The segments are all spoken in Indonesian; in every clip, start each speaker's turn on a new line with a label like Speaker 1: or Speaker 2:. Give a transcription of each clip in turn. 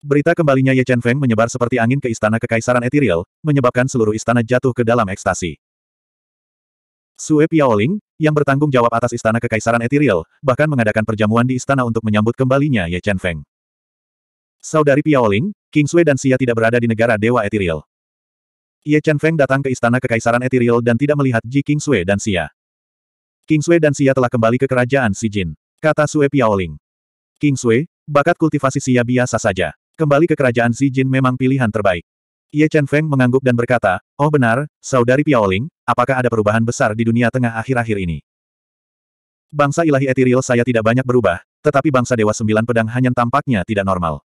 Speaker 1: Berita kembalinya Ye Chen Feng menyebar seperti angin ke istana kekaisaran etiril, menyebabkan seluruh istana jatuh ke dalam ekstasi. Sue Piaoling, yang bertanggung jawab atas istana kekaisaran etiril, bahkan mengadakan perjamuan di istana untuk menyambut kembalinya Ye Chen Feng. Saudari Piaoling, King Su'e dan Xia tidak berada di negara Dewa Etiril. Ye Chen Feng datang ke istana kekaisaran Etiril dan tidak melihat Ji King Su'e dan Xia. King Su'e dan Xia telah kembali ke kerajaan Xi Kata Sue Piaoling. King Su'e, bakat kultivasi Xia biasa saja. Kembali ke kerajaan Xi Jin memang pilihan terbaik. Ye Chen Feng mengangguk dan berkata, Oh benar, Saudari Piaoling, apakah ada perubahan besar di dunia tengah akhir-akhir ini? Bangsa ilahi etiril saya tidak banyak berubah, tetapi bangsa Dewa Sembilan Pedang hanya tampaknya tidak normal.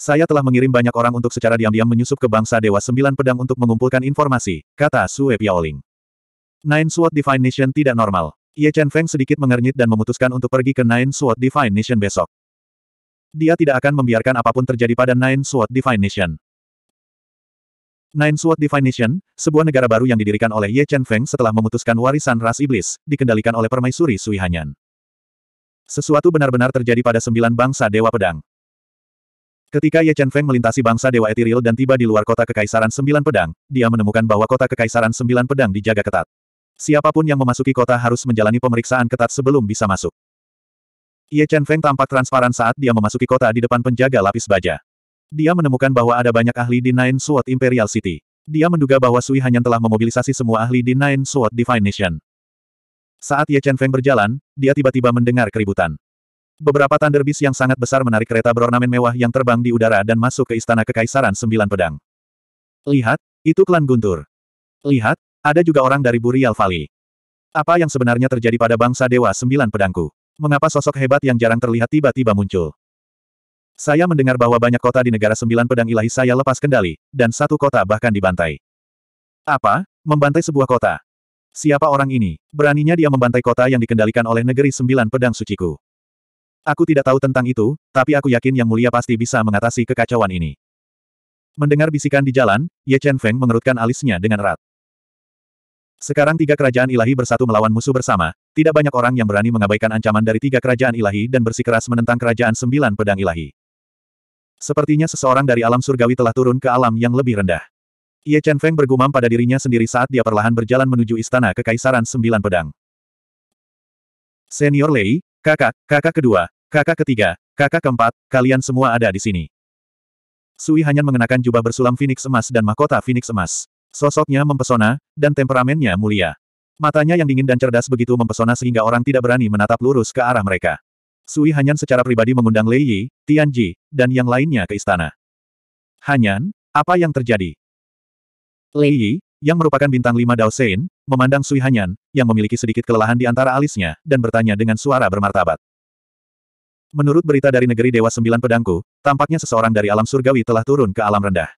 Speaker 1: Saya telah mengirim banyak orang untuk secara diam-diam menyusup ke bangsa Dewa Sembilan Pedang untuk mengumpulkan informasi, kata Sue Piaoling. Nine Sword Divine Nation tidak normal. Ye Chen Feng sedikit mengernyit dan memutuskan untuk pergi ke Nine Sword Divine Nation besok dia tidak akan membiarkan apapun terjadi pada Nine Sword Divine Nation. Nine Sword Divine Nation, sebuah negara baru yang didirikan oleh Ye Chen Feng setelah memutuskan warisan ras iblis, dikendalikan oleh permaisuri Sui Hanyan. Sesuatu benar-benar terjadi pada sembilan bangsa Dewa Pedang. Ketika Ye Chen Feng melintasi bangsa Dewa Etiril dan tiba di luar kota Kekaisaran Sembilan Pedang, dia menemukan bahwa kota Kekaisaran Sembilan Pedang dijaga ketat. Siapapun yang memasuki kota harus menjalani pemeriksaan ketat sebelum bisa masuk. Ye Chen Feng tampak transparan saat dia memasuki kota di depan penjaga lapis baja. Dia menemukan bahwa ada banyak ahli di Nine Sword Imperial City. Dia menduga bahwa Sui Hanyan telah memobilisasi semua ahli di Nine Sword Divine Nation. Saat Ye Chen Feng berjalan, dia tiba-tiba mendengar keributan. Beberapa bis yang sangat besar menarik kereta berornamen mewah yang terbang di udara dan masuk ke Istana Kekaisaran Sembilan Pedang. Lihat, itu klan Guntur. Lihat, ada juga orang dari Burial Valley. Apa yang sebenarnya terjadi pada bangsa Dewa Sembilan Pedangku? Mengapa sosok hebat yang jarang terlihat tiba-tiba muncul? Saya mendengar bahwa banyak kota di negara sembilan pedang ilahi saya lepas kendali, dan satu kota bahkan dibantai. Apa? Membantai sebuah kota? Siapa orang ini? Beraninya dia membantai kota yang dikendalikan oleh negeri sembilan pedang suciku. Aku tidak tahu tentang itu, tapi aku yakin Yang Mulia pasti bisa mengatasi kekacauan ini. Mendengar bisikan di jalan, Ye Chen Feng mengerutkan alisnya dengan erat. Sekarang tiga kerajaan ilahi bersatu melawan musuh bersama, tidak banyak orang yang berani mengabaikan ancaman dari tiga kerajaan ilahi dan bersikeras menentang kerajaan sembilan pedang ilahi. Sepertinya seseorang dari alam surgawi telah turun ke alam yang lebih rendah. Ye Chen Feng bergumam pada dirinya sendiri saat dia perlahan berjalan menuju istana kekaisaran sembilan pedang. Senior Lei, kakak, kakak kedua, kakak ketiga, kakak keempat, kalian semua ada di sini. Sui hanya mengenakan jubah bersulam Phoenix emas dan mahkota Phoenix emas. Sosoknya mempesona, dan temperamennya mulia. Matanya yang dingin dan cerdas begitu mempesona sehingga orang tidak berani menatap lurus ke arah mereka. Sui Hanyan secara pribadi mengundang Lei Yi, Tian Ji, dan yang lainnya ke istana. Hanyan, apa yang terjadi? Lei Yi, yang merupakan bintang lima Dao Sein, memandang Sui Hanyan, yang memiliki sedikit kelelahan di antara alisnya, dan bertanya dengan suara bermartabat. Menurut berita dari negeri Dewa Sembilan Pedangku, tampaknya seseorang dari alam surgawi telah turun ke alam rendah.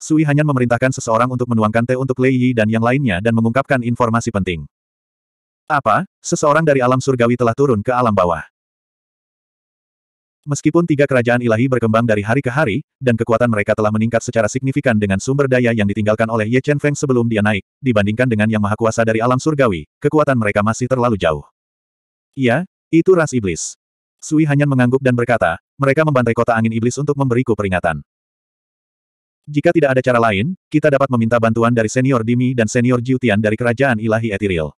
Speaker 1: Sui Hanyan memerintahkan seseorang untuk menuangkan teh untuk Lei Yi dan yang lainnya dan mengungkapkan informasi penting. Apa? Seseorang dari alam surgawi telah turun ke alam bawah. Meskipun tiga kerajaan ilahi berkembang dari hari ke hari, dan kekuatan mereka telah meningkat secara signifikan dengan sumber daya yang ditinggalkan oleh Ye Chen Feng sebelum dia naik, dibandingkan dengan yang maha kuasa dari alam surgawi, kekuatan mereka masih terlalu jauh. Iya, itu ras iblis. Sui Hanyan mengangguk dan berkata, mereka membantai kota angin iblis untuk memberiku peringatan. Jika tidak ada cara lain, kita dapat meminta bantuan dari senior Dimi dan senior Jiutian dari kerajaan ilahi Ethereal.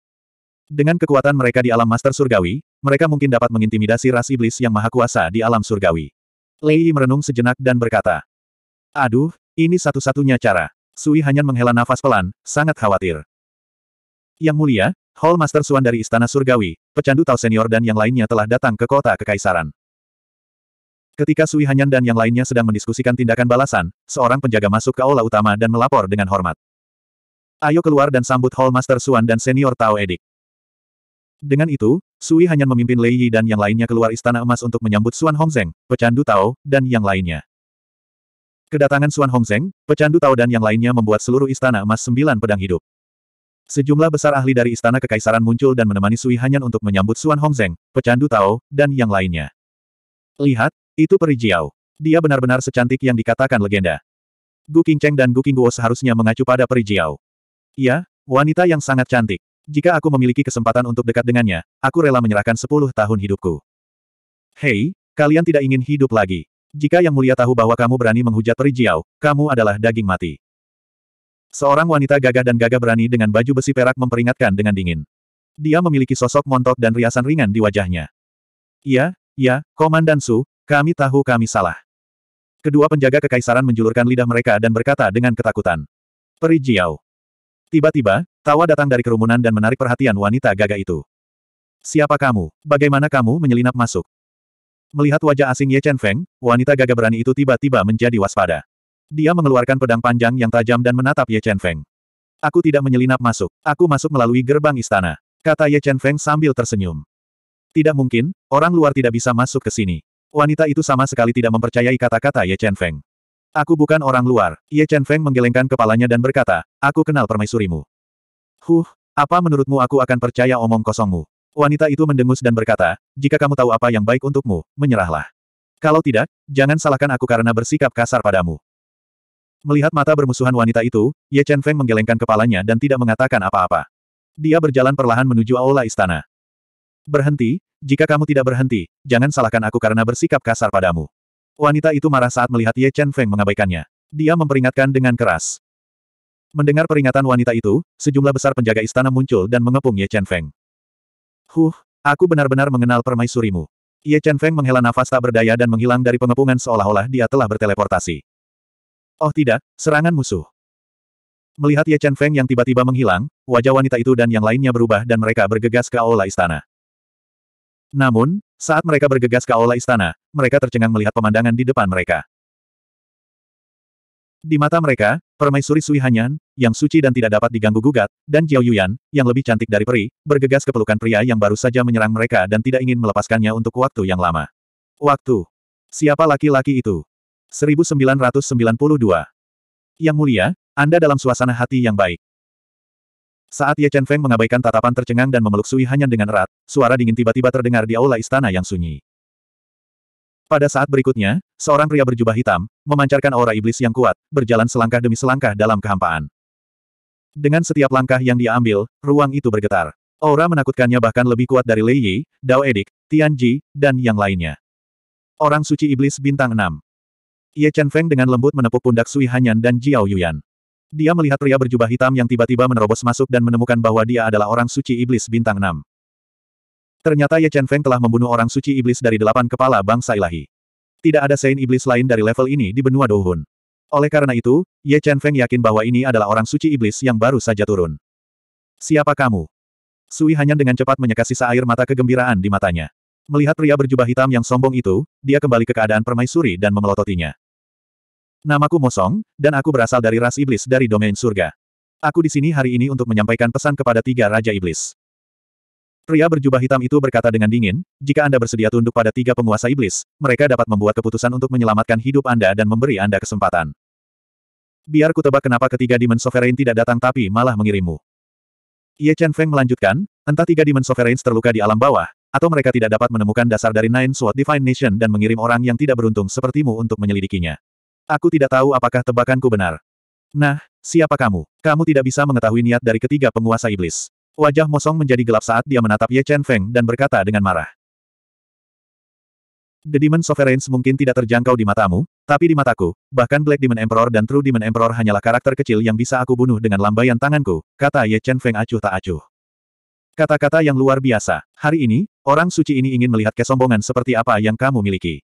Speaker 1: Dengan kekuatan mereka di alam master surgawi, mereka mungkin dapat mengintimidasi ras iblis yang maha kuasa di alam surgawi. Lei merenung sejenak dan berkata, Aduh, ini satu-satunya cara. Sui hanya menghela nafas pelan, sangat khawatir. Yang mulia, Hall Master Suan dari Istana Surgawi, pecandu tau Senior dan yang lainnya telah datang ke kota Kekaisaran. Ketika Sui Hanyan dan yang lainnya sedang mendiskusikan tindakan balasan, seorang penjaga masuk ke aula utama dan melapor dengan hormat. Ayo keluar dan sambut Hall Master Suan dan Senior Tao Edik. Dengan itu, Sui Hanyan memimpin Lei Yi dan yang lainnya keluar Istana Emas untuk menyambut Suan Hongzeng, pecandu Tao, dan yang lainnya. Kedatangan Suan Hongzeng, pecandu Tao dan yang lainnya membuat seluruh Istana Emas sembilan pedang hidup. Sejumlah besar ahli dari Istana Kekaisaran muncul dan menemani Sui Hanyan untuk menyambut Suan Hongzeng, pecandu Tao, dan yang lainnya. Lihat, itu peri Jiao. Dia benar-benar secantik yang dikatakan legenda. Gu Qingcheng dan Gu Qingguo seharusnya mengacu pada peri Jiao. Ya, wanita yang sangat cantik. Jika aku memiliki kesempatan untuk dekat dengannya, aku rela menyerahkan sepuluh tahun hidupku. Hei, kalian tidak ingin hidup lagi. Jika Yang Mulia tahu bahwa kamu berani menghujat peri Jiao, kamu adalah daging mati. Seorang wanita gagah dan gagah berani dengan baju besi perak memperingatkan dengan dingin. Dia memiliki sosok montok dan riasan ringan di wajahnya. Iya, iya, Komandan Su, kami tahu kami salah. Kedua penjaga kekaisaran menjulurkan lidah mereka dan berkata dengan ketakutan. Peri Jiao. Tiba-tiba, tawa datang dari kerumunan dan menarik perhatian wanita gagah itu. Siapa kamu? Bagaimana kamu menyelinap masuk? Melihat wajah asing Ye Chen Feng, wanita gagah berani itu tiba-tiba menjadi waspada. Dia mengeluarkan pedang panjang yang tajam dan menatap Ye Chen Feng. Aku tidak menyelinap masuk. Aku masuk melalui gerbang istana. Kata Ye Chen Feng sambil tersenyum. Tidak mungkin, orang luar tidak bisa masuk ke sini. Wanita itu sama sekali tidak mempercayai kata-kata Ye Chen Feng. Aku bukan orang luar. Ye Chen Feng menggelengkan kepalanya dan berkata, aku kenal permaisurimu. Huh, apa menurutmu aku akan percaya omong kosongmu? Wanita itu mendengus dan berkata, jika kamu tahu apa yang baik untukmu, menyerahlah. Kalau tidak, jangan salahkan aku karena bersikap kasar padamu. Melihat mata bermusuhan wanita itu, Ye Chen Feng menggelengkan kepalanya dan tidak mengatakan apa-apa. Dia berjalan perlahan menuju aula istana. Berhenti, jika kamu tidak berhenti, jangan salahkan aku karena bersikap kasar padamu. Wanita itu marah saat melihat Ye Chen Feng mengabaikannya. Dia memperingatkan dengan keras. Mendengar peringatan wanita itu, sejumlah besar penjaga istana muncul dan mengepung Ye Chen Feng. Huh, aku benar-benar mengenal permaisurimu. Ye Chen Feng menghela nafas tak berdaya dan menghilang dari pengepungan seolah-olah dia telah berteleportasi. Oh tidak, serangan musuh. Melihat Ye Chen Feng yang tiba-tiba menghilang, wajah wanita itu dan yang lainnya berubah dan mereka bergegas ke aula istana. Namun, saat mereka bergegas ke aula istana, mereka tercengang melihat pemandangan di depan mereka. Di mata mereka, permaisuri Sui Hanyan, yang suci dan tidak dapat diganggu-gugat, dan Jiao Yuyan, yang lebih cantik dari peri, bergegas ke pelukan pria yang baru saja menyerang mereka dan tidak ingin melepaskannya untuk waktu yang lama. Waktu. Siapa laki-laki itu? 1992. Yang mulia, Anda dalam suasana hati yang baik. Saat Ye Chen Feng mengabaikan tatapan tercengang dan memeluk Sui Hanyan dengan erat, suara dingin tiba-tiba terdengar di aula istana yang sunyi. Pada saat berikutnya, seorang pria berjubah hitam, memancarkan aura iblis yang kuat, berjalan selangkah demi selangkah dalam kehampaan. Dengan setiap langkah yang dia ambil, ruang itu bergetar. Aura menakutkannya bahkan lebih kuat dari Lei Yi, Dao Edik, Tian Ji, dan yang lainnya. Orang suci iblis bintang 6. Ye Chen Feng dengan lembut menepuk pundak Sui Hanyan dan Jiao Yuyan. Dia melihat pria berjubah hitam yang tiba-tiba menerobos masuk dan menemukan bahwa dia adalah orang suci iblis bintang 6. Ternyata Ye Chen Feng telah membunuh orang suci iblis dari delapan kepala bangsa ilahi. Tidak ada sein iblis lain dari level ini di benua Douhun. Oleh karena itu, Ye Chen Feng yakin bahwa ini adalah orang suci iblis yang baru saja turun. Siapa kamu? Sui Hanyan dengan cepat menyeka sisa air mata kegembiraan di matanya. Melihat pria berjubah hitam yang sombong itu, dia kembali ke keadaan permaisuri dan memelototinya. Namaku Mosong, dan aku berasal dari ras iblis dari domain surga. Aku di sini hari ini untuk menyampaikan pesan kepada tiga raja iblis. Pria berjubah hitam itu berkata dengan dingin, jika Anda bersedia tunduk pada tiga penguasa iblis, mereka dapat membuat keputusan untuk menyelamatkan hidup Anda dan memberi Anda kesempatan. Biar ku tebak kenapa ketiga Demon Sovereign tidak datang tapi malah mengirimmu. Ye Chen Feng melanjutkan, entah tiga Demon Sovereigns terluka di alam bawah, atau mereka tidak dapat menemukan dasar dari Nine Sword Divine Nation dan mengirim orang yang tidak beruntung sepertimu untuk menyelidikinya. Aku tidak tahu apakah tebakanku benar. Nah, siapa kamu? Kamu tidak bisa mengetahui niat dari ketiga penguasa iblis. Wajah Mosong menjadi gelap saat dia menatap Ye Chen Feng dan berkata dengan marah. The Demon Sovereigns mungkin tidak terjangkau di matamu, tapi di mataku, bahkan Black Demon Emperor dan True Demon Emperor hanyalah karakter kecil yang bisa aku bunuh dengan lambaian tanganku, kata Ye Chen Feng acuh tak acuh. Kata-kata yang luar biasa. Hari ini, orang suci ini ingin melihat kesombongan seperti apa yang kamu miliki.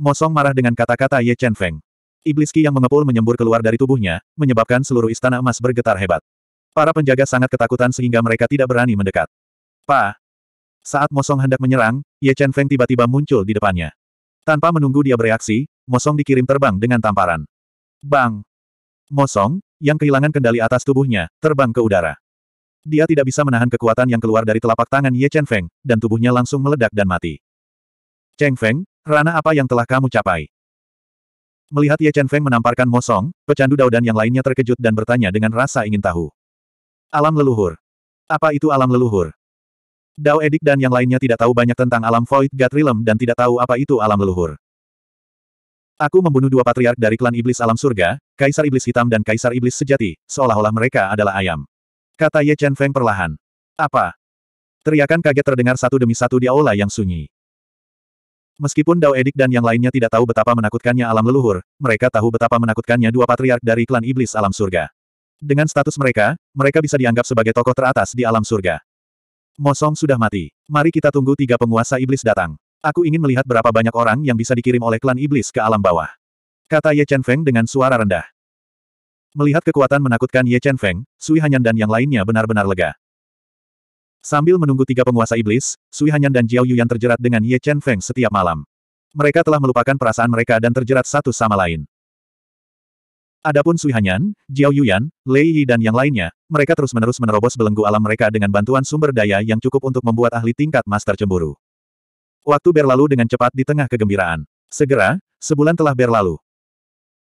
Speaker 1: Mosong marah dengan kata-kata Ye Chen Feng. Iblis Ki yang mengepul menyembur keluar dari tubuhnya, menyebabkan seluruh istana emas bergetar hebat. Para penjaga sangat ketakutan sehingga mereka tidak berani mendekat. Pa! Saat Mosong hendak menyerang, Ye Chen Feng tiba-tiba muncul di depannya. Tanpa menunggu dia bereaksi, Mosong dikirim terbang dengan tamparan. Bang! Mosong, yang kehilangan kendali atas tubuhnya, terbang ke udara. Dia tidak bisa menahan kekuatan yang keluar dari telapak tangan Ye Chen Feng, dan tubuhnya langsung meledak dan mati. Cheng Feng, rana apa yang telah kamu capai? Melihat Ye Chen Feng menamparkan Mosong, pecandu Dao dan yang lainnya terkejut dan bertanya dengan rasa ingin tahu. Alam leluhur. Apa itu alam leluhur? Dao Edik dan yang lainnya tidak tahu banyak tentang alam Void God Realm dan tidak tahu apa itu alam leluhur. Aku membunuh dua patriark dari klan iblis alam surga, Kaisar Iblis Hitam dan Kaisar Iblis Sejati, seolah-olah mereka adalah ayam. Kata Ye Chen Feng perlahan. Apa? Teriakan kaget terdengar satu demi satu di aula yang sunyi. Meskipun Dao Edik dan yang lainnya tidak tahu betapa menakutkannya alam leluhur, mereka tahu betapa menakutkannya dua patriark dari klan iblis alam surga. Dengan status mereka, mereka bisa dianggap sebagai tokoh teratas di alam surga. Mosong sudah mati. Mari kita tunggu tiga penguasa iblis datang. Aku ingin melihat berapa banyak orang yang bisa dikirim oleh klan iblis ke alam bawah. Kata Ye Chen Feng dengan suara rendah. Melihat kekuatan menakutkan Ye Chen Feng, Sui Hanyan dan yang lainnya benar-benar lega. Sambil menunggu tiga penguasa iblis, Sui Hanyan dan Jiao Yuyan terjerat dengan Ye Chen Feng setiap malam. Mereka telah melupakan perasaan mereka dan terjerat satu sama lain. Adapun Sui Hanyan, Jiao Yuyan, Lei Yi dan yang lainnya, mereka terus-menerus menerobos belenggu alam mereka dengan bantuan sumber daya yang cukup untuk membuat ahli tingkat master cemburu. Waktu berlalu dengan cepat di tengah kegembiraan. Segera, sebulan telah berlalu.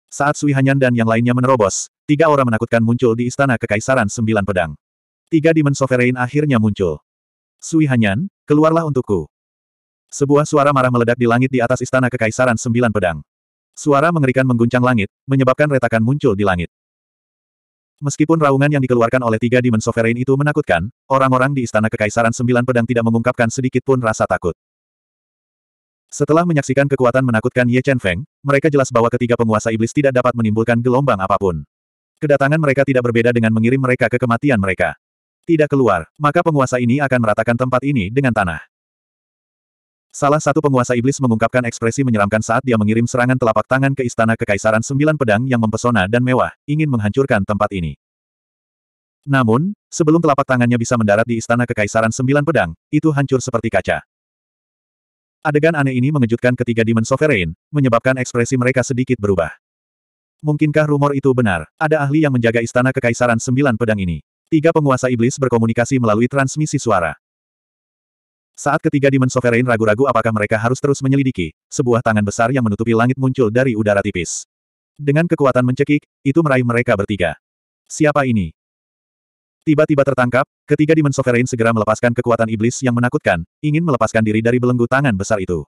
Speaker 1: Saat Sui Hanyan dan yang lainnya menerobos, tiga orang menakutkan muncul di istana kekaisaran sembilan pedang. Tiga Demon Sovereign akhirnya muncul. Sui Hanyan, keluarlah untukku. Sebuah suara marah meledak di langit di atas istana kekaisaran sembilan pedang. Suara mengerikan mengguncang langit, menyebabkan retakan muncul di langit. Meskipun raungan yang dikeluarkan oleh tiga Demon Sovereign itu menakutkan, orang-orang di istana kekaisaran sembilan pedang tidak mengungkapkan sedikit pun rasa takut. Setelah menyaksikan kekuatan menakutkan Ye Chen Feng, mereka jelas bahwa ketiga penguasa iblis tidak dapat menimbulkan gelombang apapun. Kedatangan mereka tidak berbeda dengan mengirim mereka ke kematian mereka tidak keluar, maka penguasa ini akan meratakan tempat ini dengan tanah. Salah satu penguasa iblis mengungkapkan ekspresi menyeramkan saat dia mengirim serangan telapak tangan ke istana kekaisaran sembilan pedang yang mempesona dan mewah, ingin menghancurkan tempat ini. Namun, sebelum telapak tangannya bisa mendarat di istana kekaisaran sembilan pedang, itu hancur seperti kaca. Adegan aneh ini mengejutkan ketiga Demon Sovereign, menyebabkan ekspresi mereka sedikit berubah. Mungkinkah rumor itu benar? Ada ahli yang menjaga istana kekaisaran sembilan pedang ini. Tiga penguasa iblis berkomunikasi melalui transmisi suara. Saat ketiga Demon Sovereign ragu-ragu apakah mereka harus terus menyelidiki, sebuah tangan besar yang menutupi langit muncul dari udara tipis. Dengan kekuatan mencekik, itu meraih mereka bertiga. Siapa ini? Tiba-tiba tertangkap, ketiga Demon Sovereign segera melepaskan kekuatan iblis yang menakutkan, ingin melepaskan diri dari belenggu tangan besar itu.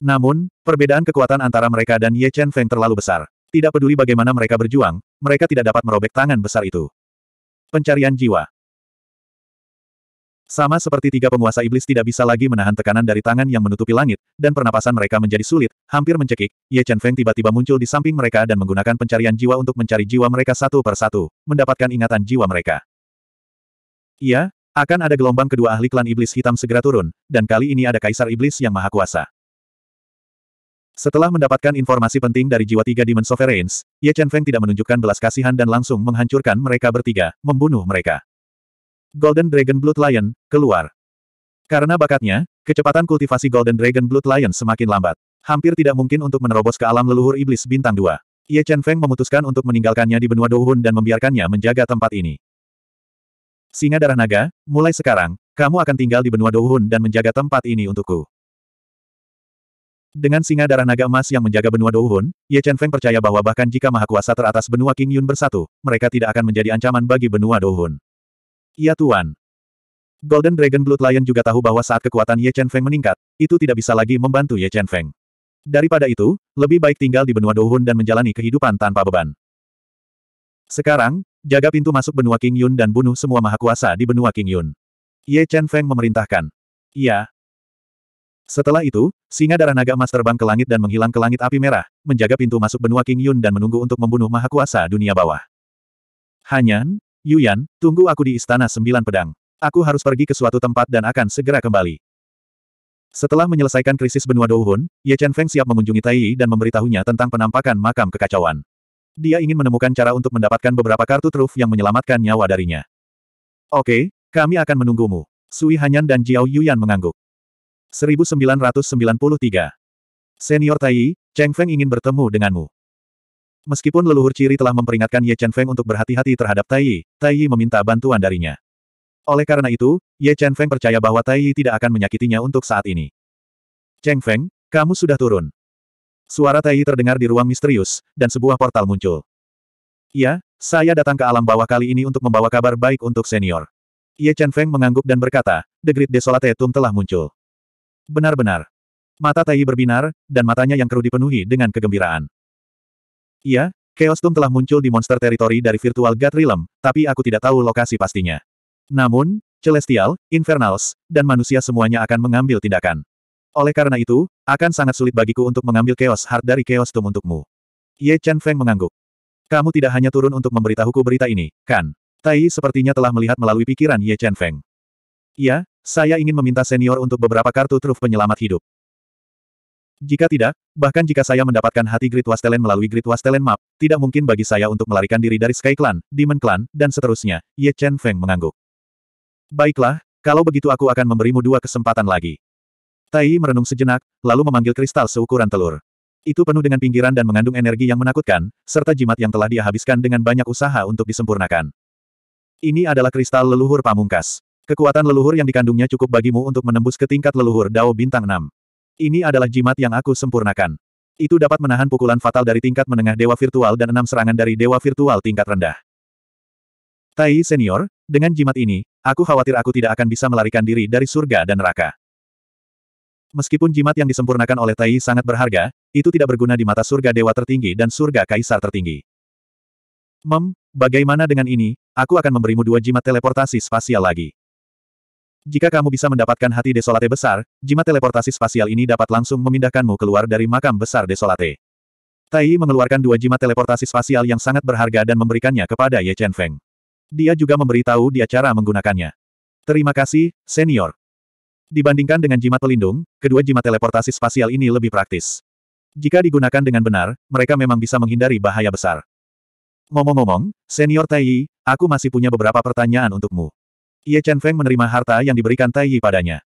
Speaker 1: Namun, perbedaan kekuatan antara mereka dan Ye Chen Feng terlalu besar. Tidak peduli bagaimana mereka berjuang, mereka tidak dapat merobek tangan besar itu. Pencarian jiwa. Sama seperti tiga penguasa iblis tidak bisa lagi menahan tekanan dari tangan yang menutupi langit, dan pernapasan mereka menjadi sulit, hampir mencekik, Ye Chen Feng tiba-tiba muncul di samping mereka dan menggunakan pencarian jiwa untuk mencari jiwa mereka satu per satu, mendapatkan ingatan jiwa mereka. Iya, akan ada gelombang kedua ahli klan iblis hitam segera turun, dan kali ini ada kaisar iblis yang maha kuasa. Setelah mendapatkan informasi penting dari jiwa tiga Demon Sovereigns, Ye Chen Feng tidak menunjukkan belas kasihan dan langsung menghancurkan mereka bertiga, membunuh mereka. Golden Dragon Blood Lion, keluar. Karena bakatnya, kecepatan kultivasi Golden Dragon Blood Lion semakin lambat. Hampir tidak mungkin untuk menerobos ke alam leluhur iblis bintang dua. Ye Chen Feng memutuskan untuk meninggalkannya di benua Douhun dan membiarkannya menjaga tempat ini. Singa darah naga, mulai sekarang, kamu akan tinggal di benua Douhun dan menjaga tempat ini untukku. Dengan singa darah naga emas yang menjaga benua Douhun, Ye Chen Feng percaya bahwa bahkan jika maha kuasa teratas benua King Yun bersatu, mereka tidak akan menjadi ancaman bagi benua Douhun. Ya Tuan. Golden Dragon Blood Lion juga tahu bahwa saat kekuatan Ye Chen Feng meningkat, itu tidak bisa lagi membantu Ye Chen Feng. Daripada itu, lebih baik tinggal di benua Douhun dan menjalani kehidupan tanpa beban. Sekarang, jaga pintu masuk benua King Yun dan bunuh semua maha kuasa di benua King Yun. Ye Chen Feng memerintahkan. Iya, setelah itu, singa darah naga emas terbang ke langit dan menghilang ke langit api merah, menjaga pintu masuk benua King Yun dan menunggu untuk membunuh maha kuasa dunia bawah. Hanyan, Yuyan, tunggu aku di Istana Sembilan Pedang. Aku harus pergi ke suatu tempat dan akan segera kembali. Setelah menyelesaikan krisis benua Douhun, Ye Chen Feng siap mengunjungi Tai Yi dan memberitahunya tentang penampakan makam kekacauan. Dia ingin menemukan cara untuk mendapatkan beberapa kartu truf yang menyelamatkan nyawa darinya. Oke, kami akan menunggumu. Sui Hanyan dan Jiao Yuyan mengangguk. 1993. Senior Tai, Cheng Feng ingin bertemu denganmu. Meskipun leluhur ciri telah memperingatkan Ye Chen Feng untuk berhati-hati terhadap Tai, Tai meminta bantuan darinya. Oleh karena itu, Ye Chen Feng percaya bahwa Tai tidak akan menyakitinya untuk saat ini. Cheng Feng, kamu sudah turun. Suara Tai terdengar di ruang misterius, dan sebuah portal muncul. Ya, saya datang ke alam bawah kali ini untuk membawa kabar baik untuk senior. Ye Chen Feng mengangguk dan berkata, The Great Desolate Desolatetum telah muncul. Benar-benar. Mata Tai berbinar, dan matanya yang keruh dipenuhi dengan kegembiraan. Iya, Chaos Tomb telah muncul di monster teritori dari Virtual God Realm, tapi aku tidak tahu lokasi pastinya. Namun, Celestial, Infernals, dan manusia semuanya akan mengambil tindakan. Oleh karena itu, akan sangat sulit bagiku untuk mengambil Chaos Heart dari Chaos Tomb untukmu. Ye Chen Feng mengangguk. Kamu tidak hanya turun untuk memberitahuku berita ini, kan? Tai sepertinya telah melihat melalui pikiran Ye Chen Feng. Iya, saya ingin meminta senior untuk beberapa kartu truf penyelamat hidup. Jika tidak, bahkan jika saya mendapatkan hati Great Wastelen melalui Great Wastelen Map, tidak mungkin bagi saya untuk melarikan diri dari Sky Clan, Demon Clan, dan seterusnya, Ye Chen Feng mengangguk. Baiklah, kalau begitu aku akan memberimu dua kesempatan lagi. Tai merenung sejenak, lalu memanggil kristal seukuran telur. Itu penuh dengan pinggiran dan mengandung energi yang menakutkan, serta jimat yang telah dia habiskan dengan banyak usaha untuk disempurnakan. Ini adalah kristal leluhur pamungkas. Kekuatan leluhur yang dikandungnya cukup bagimu untuk menembus ke tingkat leluhur Dao Bintang 6. Ini adalah jimat yang aku sempurnakan. Itu dapat menahan pukulan fatal dari tingkat menengah dewa virtual dan enam serangan dari dewa virtual tingkat rendah. Tai senior, dengan jimat ini, aku khawatir aku tidak akan bisa melarikan diri dari surga dan neraka. Meskipun jimat yang disempurnakan oleh Tai sangat berharga, itu tidak berguna di mata surga dewa tertinggi dan surga kaisar tertinggi. Mem, bagaimana dengan ini, aku akan memberimu dua jimat teleportasi spasial lagi. Jika kamu bisa mendapatkan hati desolate besar, jimat teleportasi spasial ini dapat langsung memindahkanmu keluar dari makam besar desolate. Tai mengeluarkan dua jimat teleportasi spasial yang sangat berharga dan memberikannya kepada Ye Chen Feng. Dia juga memberitahu dia cara menggunakannya. Terima kasih, senior. Dibandingkan dengan jimat pelindung, kedua jimat teleportasi spasial ini lebih praktis. Jika digunakan dengan benar, mereka memang bisa menghindari bahaya besar. Ngomong-ngomong, senior Tai, aku masih punya beberapa pertanyaan untukmu. Ye Chen Feng menerima harta yang diberikan Tai Yi padanya.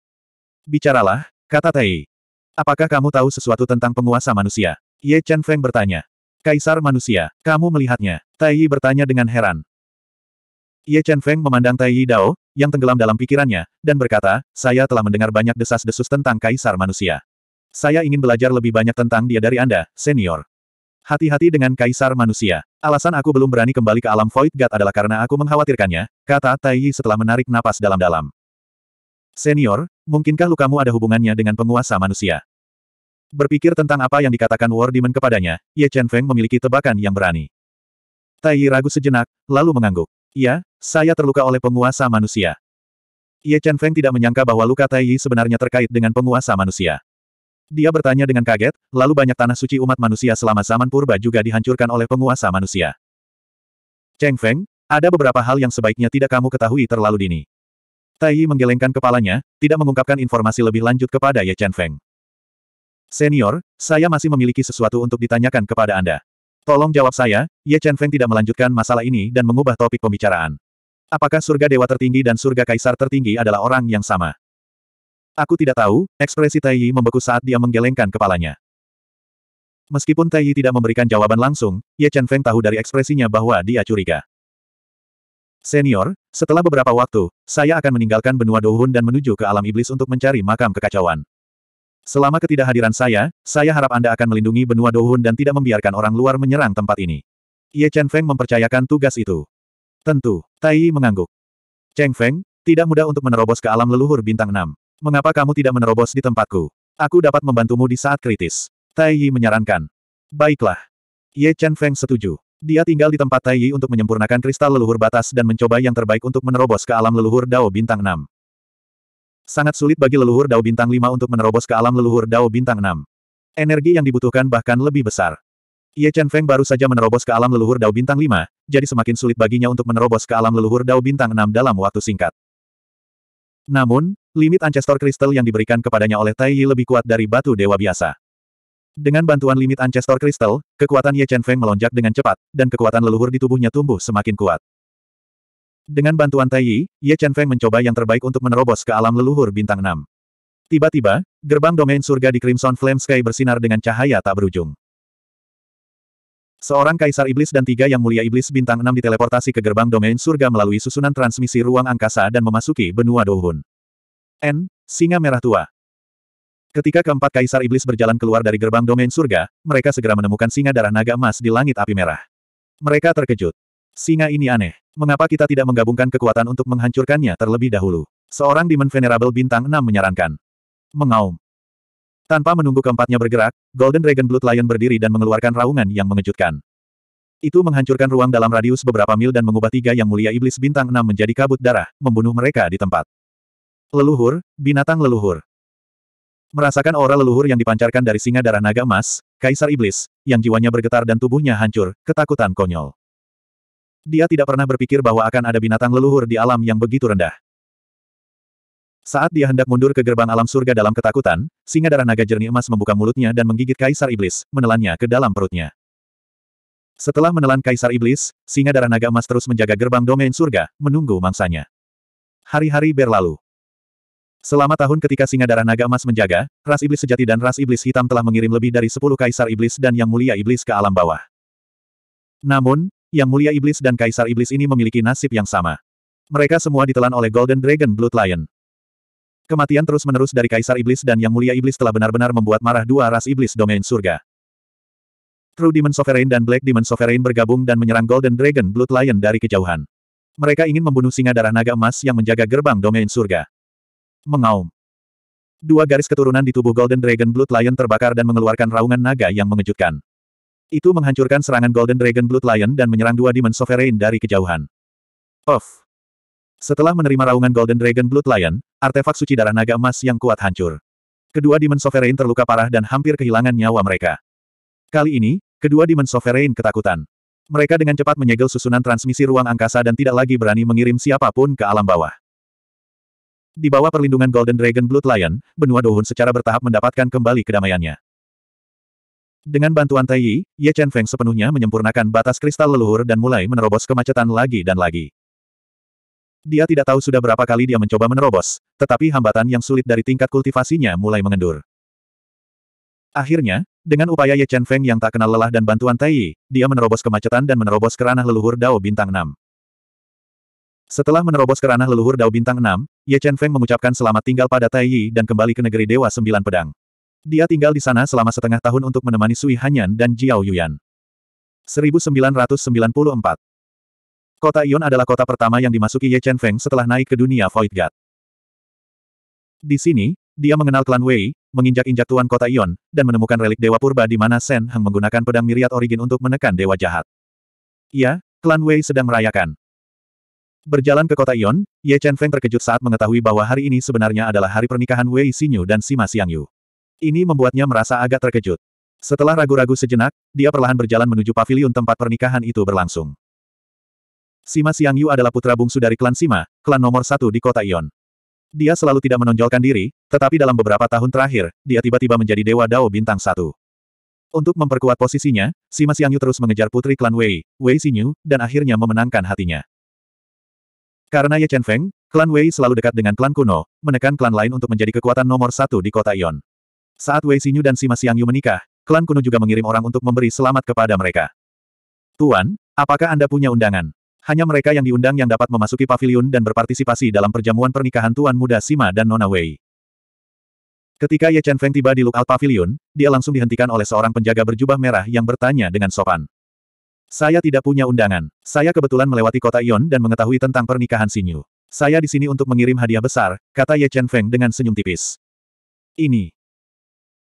Speaker 1: Bicaralah, kata Tai Yi. Apakah kamu tahu sesuatu tentang penguasa manusia? Ye Chen Feng bertanya. Kaisar manusia, kamu melihatnya? Tai Yi bertanya dengan heran. Ye Chen Feng memandang Tai Yi Dao, yang tenggelam dalam pikirannya, dan berkata, saya telah mendengar banyak desas-desus tentang kaisar manusia. Saya ingin belajar lebih banyak tentang dia dari Anda, senior. Hati-hati dengan kaisar manusia. Alasan aku belum berani kembali ke alam Void God adalah karena aku mengkhawatirkannya, kata Tai Yi setelah menarik napas dalam-dalam. Senior, mungkinkah lukamu ada hubungannya dengan penguasa manusia? Berpikir tentang apa yang dikatakan War Demon kepadanya, Ye Chen Feng memiliki tebakan yang berani. Tai Yi ragu sejenak, lalu mengangguk. Ya, saya terluka oleh penguasa manusia. Ye Chen Feng tidak menyangka bahwa luka Tai Yi sebenarnya terkait dengan penguasa manusia. Dia bertanya dengan kaget, lalu banyak tanah suci umat manusia selama zaman purba juga dihancurkan oleh penguasa manusia. Cheng Feng, ada beberapa hal yang sebaiknya tidak kamu ketahui terlalu dini. Tai Yi menggelengkan kepalanya, tidak mengungkapkan informasi lebih lanjut kepada Ye Chen Feng. Senior, saya masih memiliki sesuatu untuk ditanyakan kepada Anda. Tolong jawab saya, Ye Chen Feng tidak melanjutkan masalah ini dan mengubah topik pembicaraan. Apakah surga dewa tertinggi dan surga kaisar tertinggi adalah orang yang sama? Aku tidak tahu, ekspresi Tai Yi membeku saat dia menggelengkan kepalanya. Meskipun Tai Yi tidak memberikan jawaban langsung, Ye Chen Feng tahu dari ekspresinya bahwa dia curiga. Senior, setelah beberapa waktu, saya akan meninggalkan benua Douhun dan menuju ke alam iblis untuk mencari makam kekacauan. Selama ketidakhadiran saya, saya harap Anda akan melindungi benua Douhun dan tidak membiarkan orang luar menyerang tempat ini. Ye Chen Feng mempercayakan tugas itu. Tentu, Tai Yi mengangguk. Cheng Feng, tidak mudah untuk menerobos ke alam leluhur bintang 6. Mengapa kamu tidak menerobos di tempatku? Aku dapat membantumu di saat kritis. Tai Yi menyarankan. Baiklah. Ye Chen Feng setuju. Dia tinggal di tempat Tai Yi untuk menyempurnakan kristal leluhur batas dan mencoba yang terbaik untuk menerobos ke alam leluhur Dao Bintang 6. Sangat sulit bagi leluhur Dao Bintang 5 untuk menerobos ke alam leluhur Dao Bintang 6. Energi yang dibutuhkan bahkan lebih besar. Ye Chen Feng baru saja menerobos ke alam leluhur Dao Bintang 5, jadi semakin sulit baginya untuk menerobos ke alam leluhur Dao Bintang 6 dalam waktu singkat. Namun, limit Ancestor Crystal yang diberikan kepadanya oleh Tai Yi lebih kuat dari batu dewa biasa. Dengan bantuan limit Ancestor Crystal, kekuatan Ye Chen Feng melonjak dengan cepat, dan kekuatan leluhur di tubuhnya tumbuh semakin kuat. Dengan bantuan Tai Yi, Ye Chen Feng mencoba yang terbaik untuk menerobos ke alam leluhur bintang 6. Tiba-tiba, gerbang domain surga di Crimson Flame Sky bersinar dengan cahaya tak berujung. Seorang kaisar iblis dan tiga yang mulia iblis bintang enam diteleportasi ke gerbang domain surga melalui susunan transmisi ruang angkasa dan memasuki benua Dohun. N. Singa Merah Tua Ketika keempat kaisar iblis berjalan keluar dari gerbang domain surga, mereka segera menemukan singa darah naga emas di langit api merah. Mereka terkejut. Singa ini aneh. Mengapa kita tidak menggabungkan kekuatan untuk menghancurkannya terlebih dahulu? Seorang Demon Venerable Bintang 6 menyarankan. Mengaum. Tanpa menunggu keempatnya bergerak, Golden Dragon Blood Lion berdiri dan mengeluarkan raungan yang mengejutkan. Itu menghancurkan ruang dalam radius beberapa mil dan mengubah tiga yang mulia iblis bintang enam menjadi kabut darah, membunuh mereka di tempat. Leluhur, binatang leluhur. Merasakan aura leluhur yang dipancarkan dari singa darah naga emas, Kaisar Iblis, yang jiwanya bergetar dan tubuhnya hancur, ketakutan konyol. Dia tidak pernah berpikir bahwa akan ada binatang leluhur di alam yang begitu rendah. Saat dia hendak mundur ke gerbang alam surga dalam ketakutan, singa darah naga jernih emas membuka mulutnya dan menggigit kaisar iblis, menelannya ke dalam perutnya. Setelah menelan kaisar iblis, singa darah naga emas terus menjaga gerbang domain surga, menunggu mangsanya. Hari-hari berlalu. Selama tahun ketika singa darah naga emas menjaga, ras iblis sejati dan ras iblis hitam telah mengirim lebih dari 10 kaisar iblis dan yang mulia iblis ke alam bawah. Namun, yang mulia iblis dan kaisar iblis ini memiliki nasib yang sama. Mereka semua ditelan oleh Golden Dragon Blood Lion. Kematian terus-menerus dari Kaisar Iblis dan Yang Mulia Iblis telah benar-benar membuat marah dua ras iblis domain surga. True Demon Sovereign dan Black Demon Sovereign bergabung dan menyerang Golden Dragon Blood Lion dari kejauhan. Mereka ingin membunuh singa darah naga emas yang menjaga gerbang domain surga. Mengaum. Dua garis keturunan di tubuh Golden Dragon Blood Lion terbakar dan mengeluarkan raungan naga yang mengejutkan. Itu menghancurkan serangan Golden Dragon Blood Lion dan menyerang dua Demon Sovereign dari kejauhan. Off. Setelah menerima raungan Golden Dragon Blood Lion, artefak suci darah naga emas yang kuat hancur. Kedua Demon Sovereign terluka parah dan hampir kehilangan nyawa mereka. Kali ini, kedua Demon Sovereign ketakutan. Mereka dengan cepat menyegel susunan transmisi ruang angkasa dan tidak lagi berani mengirim siapapun ke alam bawah. Di bawah perlindungan Golden Dragon Blood Lion, benua Dohun secara bertahap mendapatkan kembali kedamaiannya. Dengan bantuan Tai Yi, Ye Chen Feng sepenuhnya menyempurnakan batas kristal leluhur dan mulai menerobos kemacetan lagi dan lagi. Dia tidak tahu sudah berapa kali dia mencoba menerobos, tetapi hambatan yang sulit dari tingkat kultivasinya mulai mengendur. Akhirnya, dengan upaya Ye Chen Feng yang tak kenal lelah dan bantuan Tai Yi, dia menerobos kemacetan dan menerobos ke ranah leluhur Dao Bintang 6. Setelah menerobos ke ranah leluhur Dao Bintang 6, Ye Chen Feng mengucapkan selamat tinggal pada Tai Yi dan kembali ke negeri Dewa Sembilan Pedang. Dia tinggal di sana selama setengah tahun untuk menemani Sui Hanyan dan Jiao Yuyan. 1994 Kota Ion adalah kota pertama yang dimasuki Ye Chen Feng setelah naik ke dunia Void God. Di sini, dia mengenal klan Wei, menginjak-injak tuan kota Ion, dan menemukan relik Dewa Purba di mana Shen Heng menggunakan pedang miriat origin untuk menekan Dewa Jahat. Ya, klan Wei sedang merayakan. Berjalan ke kota Ion, Ye Chen Feng terkejut saat mengetahui bahwa hari ini sebenarnya adalah hari pernikahan Wei Xinyu dan Sima Xiangyu. Ini membuatnya merasa agak terkejut. Setelah ragu-ragu sejenak, dia perlahan berjalan menuju pavilion tempat pernikahan itu berlangsung. Sima Xiang Yu adalah putra bungsu dari klan Sima, klan nomor satu di kota Ion. Dia selalu tidak menonjolkan diri, tetapi dalam beberapa tahun terakhir, dia tiba-tiba menjadi Dewa Dao Bintang Satu. Untuk memperkuat posisinya, Sima Xiang Yu terus mengejar putri klan Wei, Wei Xinyu, dan akhirnya memenangkan hatinya. Karena Ye Chen Feng, klan Wei selalu dekat dengan klan kuno, menekan klan lain untuk menjadi kekuatan nomor satu di kota Ion. Saat Wei Xinyu dan Sima Xiang Yu menikah, klan kuno juga mengirim orang untuk memberi selamat kepada mereka. Tuan, apakah Anda punya undangan? Hanya mereka yang diundang yang dapat memasuki pavilion dan berpartisipasi dalam perjamuan pernikahan Tuan Muda Sima dan Nona Wei. Ketika Ye Chen Feng tiba di lookout pavilion, dia langsung dihentikan oleh seorang penjaga berjubah merah yang bertanya dengan sopan. Saya tidak punya undangan. Saya kebetulan melewati kota Ion dan mengetahui tentang pernikahan Sinyu. Saya di sini untuk mengirim hadiah besar, kata Ye Chen Feng dengan senyum tipis. Ini.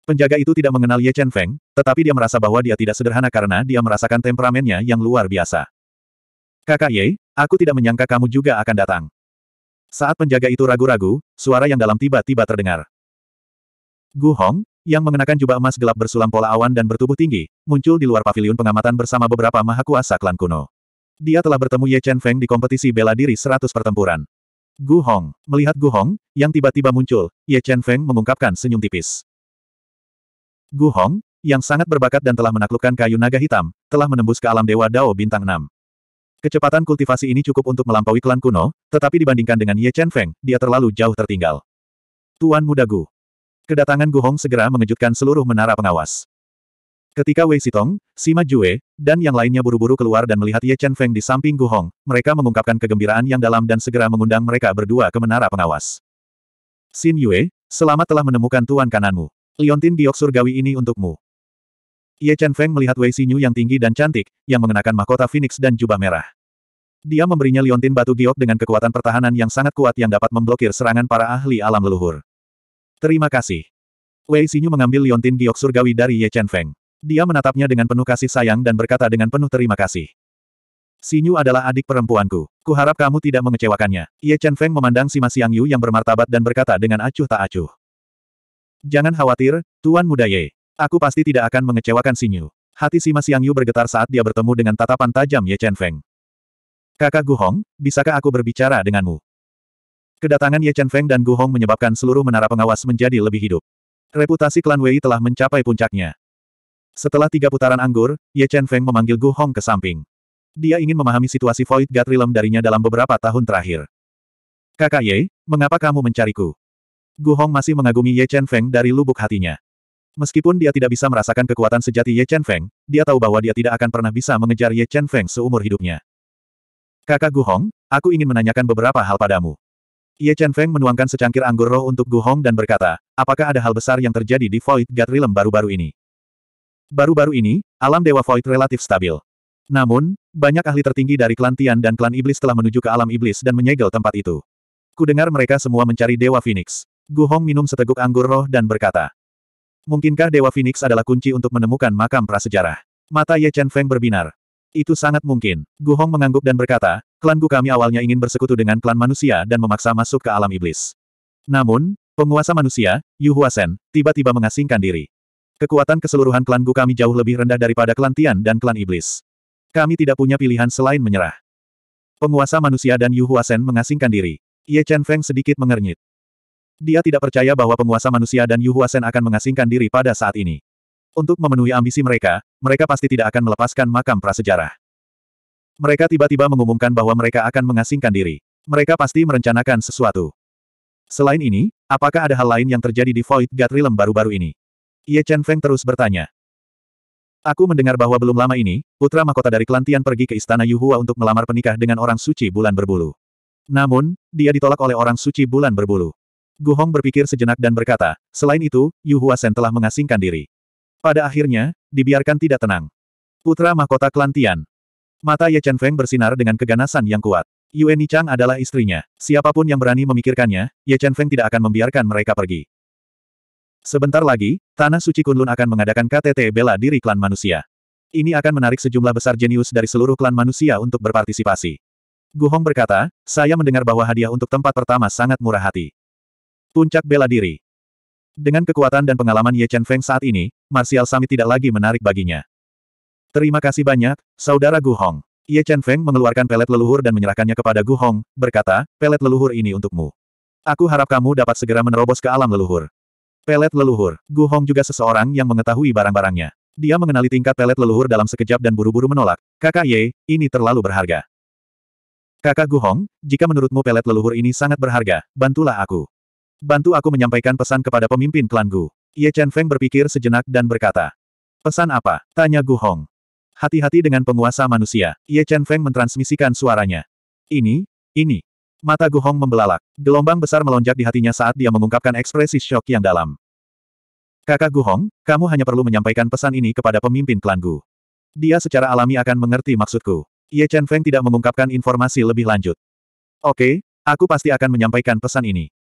Speaker 1: Penjaga itu tidak mengenal Ye Chen Feng, tetapi dia merasa bahwa dia tidak sederhana karena dia merasakan temperamennya yang luar biasa. Kakak Ye, aku tidak menyangka kamu juga akan datang. Saat penjaga itu ragu-ragu, suara yang dalam tiba-tiba terdengar. Gu Hong, yang mengenakan jubah emas gelap bersulam pola awan dan bertubuh tinggi, muncul di luar paviliun pengamatan bersama beberapa mahakuasa klan kuno. Dia telah bertemu Ye Chen Feng di kompetisi bela diri 100 pertempuran. Gu Hong, melihat Gu Hong, yang tiba-tiba muncul, Ye Chen Feng mengungkapkan senyum tipis. Gu Hong, yang sangat berbakat dan telah menaklukkan kayu naga hitam, telah menembus ke alam dewa Dao Bintang 6. Kecepatan kultivasi ini cukup untuk melampaui klan kuno, tetapi dibandingkan dengan Ye Chen Feng, dia terlalu jauh tertinggal. Tuan Muda Gu. Kedatangan Gu Hong segera mengejutkan seluruh menara pengawas. Ketika Wei Sitong, Sima Jue, dan yang lainnya buru-buru keluar dan melihat Ye Chen Feng di samping Gu Hong, mereka mengungkapkan kegembiraan yang dalam dan segera mengundang mereka berdua ke menara pengawas. Xin Yue, selamat telah menemukan tuan kananmu. Liontin giok surgawi ini untukmu. Ye Chen Feng melihat Wei Xinyu yang tinggi dan cantik, yang mengenakan mahkota Phoenix dan jubah merah. Dia memberinya liontin batu giok dengan kekuatan pertahanan yang sangat kuat yang dapat memblokir serangan para ahli alam leluhur. Terima kasih. Wei Xinyu mengambil liontin giok surgawi dari Ye Chen Feng. Dia menatapnya dengan penuh kasih sayang dan berkata dengan penuh terima kasih. Xinyu adalah adik perempuanku. Kuharap kamu tidak mengecewakannya. Ye Chen Feng memandang Sima Xiang Yu yang bermartabat dan berkata dengan acuh tak acuh. Jangan khawatir, Tuan Muda Ye. Aku pasti tidak akan mengecewakan Sinyu. Hati Sima Yu bergetar saat dia bertemu dengan tatapan tajam Ye Chen Feng. Kakak Gu Hong, bisakah aku berbicara denganmu? Kedatangan Ye Chen Feng dan Gu Hong menyebabkan seluruh menara pengawas menjadi lebih hidup. Reputasi klan Wei telah mencapai puncaknya. Setelah tiga putaran anggur, Ye Chen Feng memanggil Gu Hong ke samping. Dia ingin memahami situasi Void God Realm darinya dalam beberapa tahun terakhir. Kakak Ye, mengapa kamu mencariku? Gu Hong masih mengagumi Ye Chen Feng dari lubuk hatinya. Meskipun dia tidak bisa merasakan kekuatan sejati Ye Chen Feng, dia tahu bahwa dia tidak akan pernah bisa mengejar Ye Chen Feng seumur hidupnya. Kakak Gu Hong, aku ingin menanyakan beberapa hal padamu. Ye Chen Feng menuangkan secangkir anggur roh untuk Gu Hong dan berkata, apakah ada hal besar yang terjadi di Void God Realm baru-baru ini? Baru-baru ini, alam Dewa Void relatif stabil. Namun, banyak ahli tertinggi dari klan Tian dan klan Iblis telah menuju ke alam Iblis dan menyegel tempat itu. Kudengar mereka semua mencari Dewa Phoenix. Gu Hong minum seteguk anggur roh dan berkata, Mungkinkah Dewa Phoenix adalah kunci untuk menemukan makam prasejarah? Mata Ye Chen Feng berbinar. Itu sangat mungkin. Gu Hong mengangguk dan berkata, klan Gu kami awalnya ingin bersekutu dengan klan manusia dan memaksa masuk ke alam iblis. Namun, penguasa manusia, Yu Huasen, tiba-tiba mengasingkan diri. Kekuatan keseluruhan klan Gu kami jauh lebih rendah daripada klan Tian dan klan iblis. Kami tidak punya pilihan selain menyerah. Penguasa manusia dan Yu Huasen mengasingkan diri. Ye Chen Feng sedikit mengernyit. Dia tidak percaya bahwa penguasa manusia dan Yu Huasen akan mengasingkan diri pada saat ini. Untuk memenuhi ambisi mereka, mereka pasti tidak akan melepaskan makam prasejarah. Mereka tiba-tiba mengumumkan bahwa mereka akan mengasingkan diri. Mereka pasti merencanakan sesuatu. Selain ini, apakah ada hal lain yang terjadi di Void God Realm baru-baru ini? Ye Chen Feng terus bertanya. Aku mendengar bahwa belum lama ini, putra mahkota dari Kelantian pergi ke istana Yuhua untuk melamar penikah dengan orang suci bulan berbulu. Namun, dia ditolak oleh orang suci bulan berbulu. Gu Hong berpikir sejenak dan berkata, selain itu, Yu Huasen telah mengasingkan diri. Pada akhirnya, dibiarkan tidak tenang. Putra mahkota klan Mata Ye Chen Feng bersinar dengan keganasan yang kuat. Yueni Chang adalah istrinya. Siapapun yang berani memikirkannya, Ye Chen Feng tidak akan membiarkan mereka pergi. Sebentar lagi, Tanah Suci Kunlun akan mengadakan KTT bela diri klan manusia. Ini akan menarik sejumlah besar jenius dari seluruh klan manusia untuk berpartisipasi. Gu Hong berkata, saya mendengar bahwa hadiah untuk tempat pertama sangat murah hati. Puncak bela diri. Dengan kekuatan dan pengalaman Ye Chen Feng saat ini, Martial Sami tidak lagi menarik baginya. Terima kasih banyak, Saudara Gu Hong. Ye Chen Feng mengeluarkan pelet leluhur dan menyerahkannya kepada Gu Hong, berkata, pelet leluhur ini untukmu. Aku harap kamu dapat segera menerobos ke alam leluhur. Pelet leluhur, Gu Hong juga seseorang yang mengetahui barang-barangnya. Dia mengenali tingkat pelet leluhur dalam sekejap dan buru-buru menolak, kakak Ye, ini terlalu berharga. Kakak Gu Hong, jika menurutmu pelet leluhur ini sangat berharga, bantulah aku. Bantu aku menyampaikan pesan kepada pemimpin klan Gu. Ye Chen Feng berpikir sejenak dan berkata. Pesan apa? Tanya Gu Hong. Hati-hati dengan penguasa manusia. Ye Chen Feng mentransmisikan suaranya. Ini, ini. Mata Gu Hong membelalak. Gelombang besar melonjak di hatinya saat dia mengungkapkan ekspresi shock yang dalam. Kakak Gu Hong, kamu hanya perlu menyampaikan pesan ini kepada pemimpin klan Gu. Dia secara alami akan mengerti maksudku. Ye Chen Feng tidak mengungkapkan informasi lebih lanjut. Oke, aku pasti akan menyampaikan pesan ini.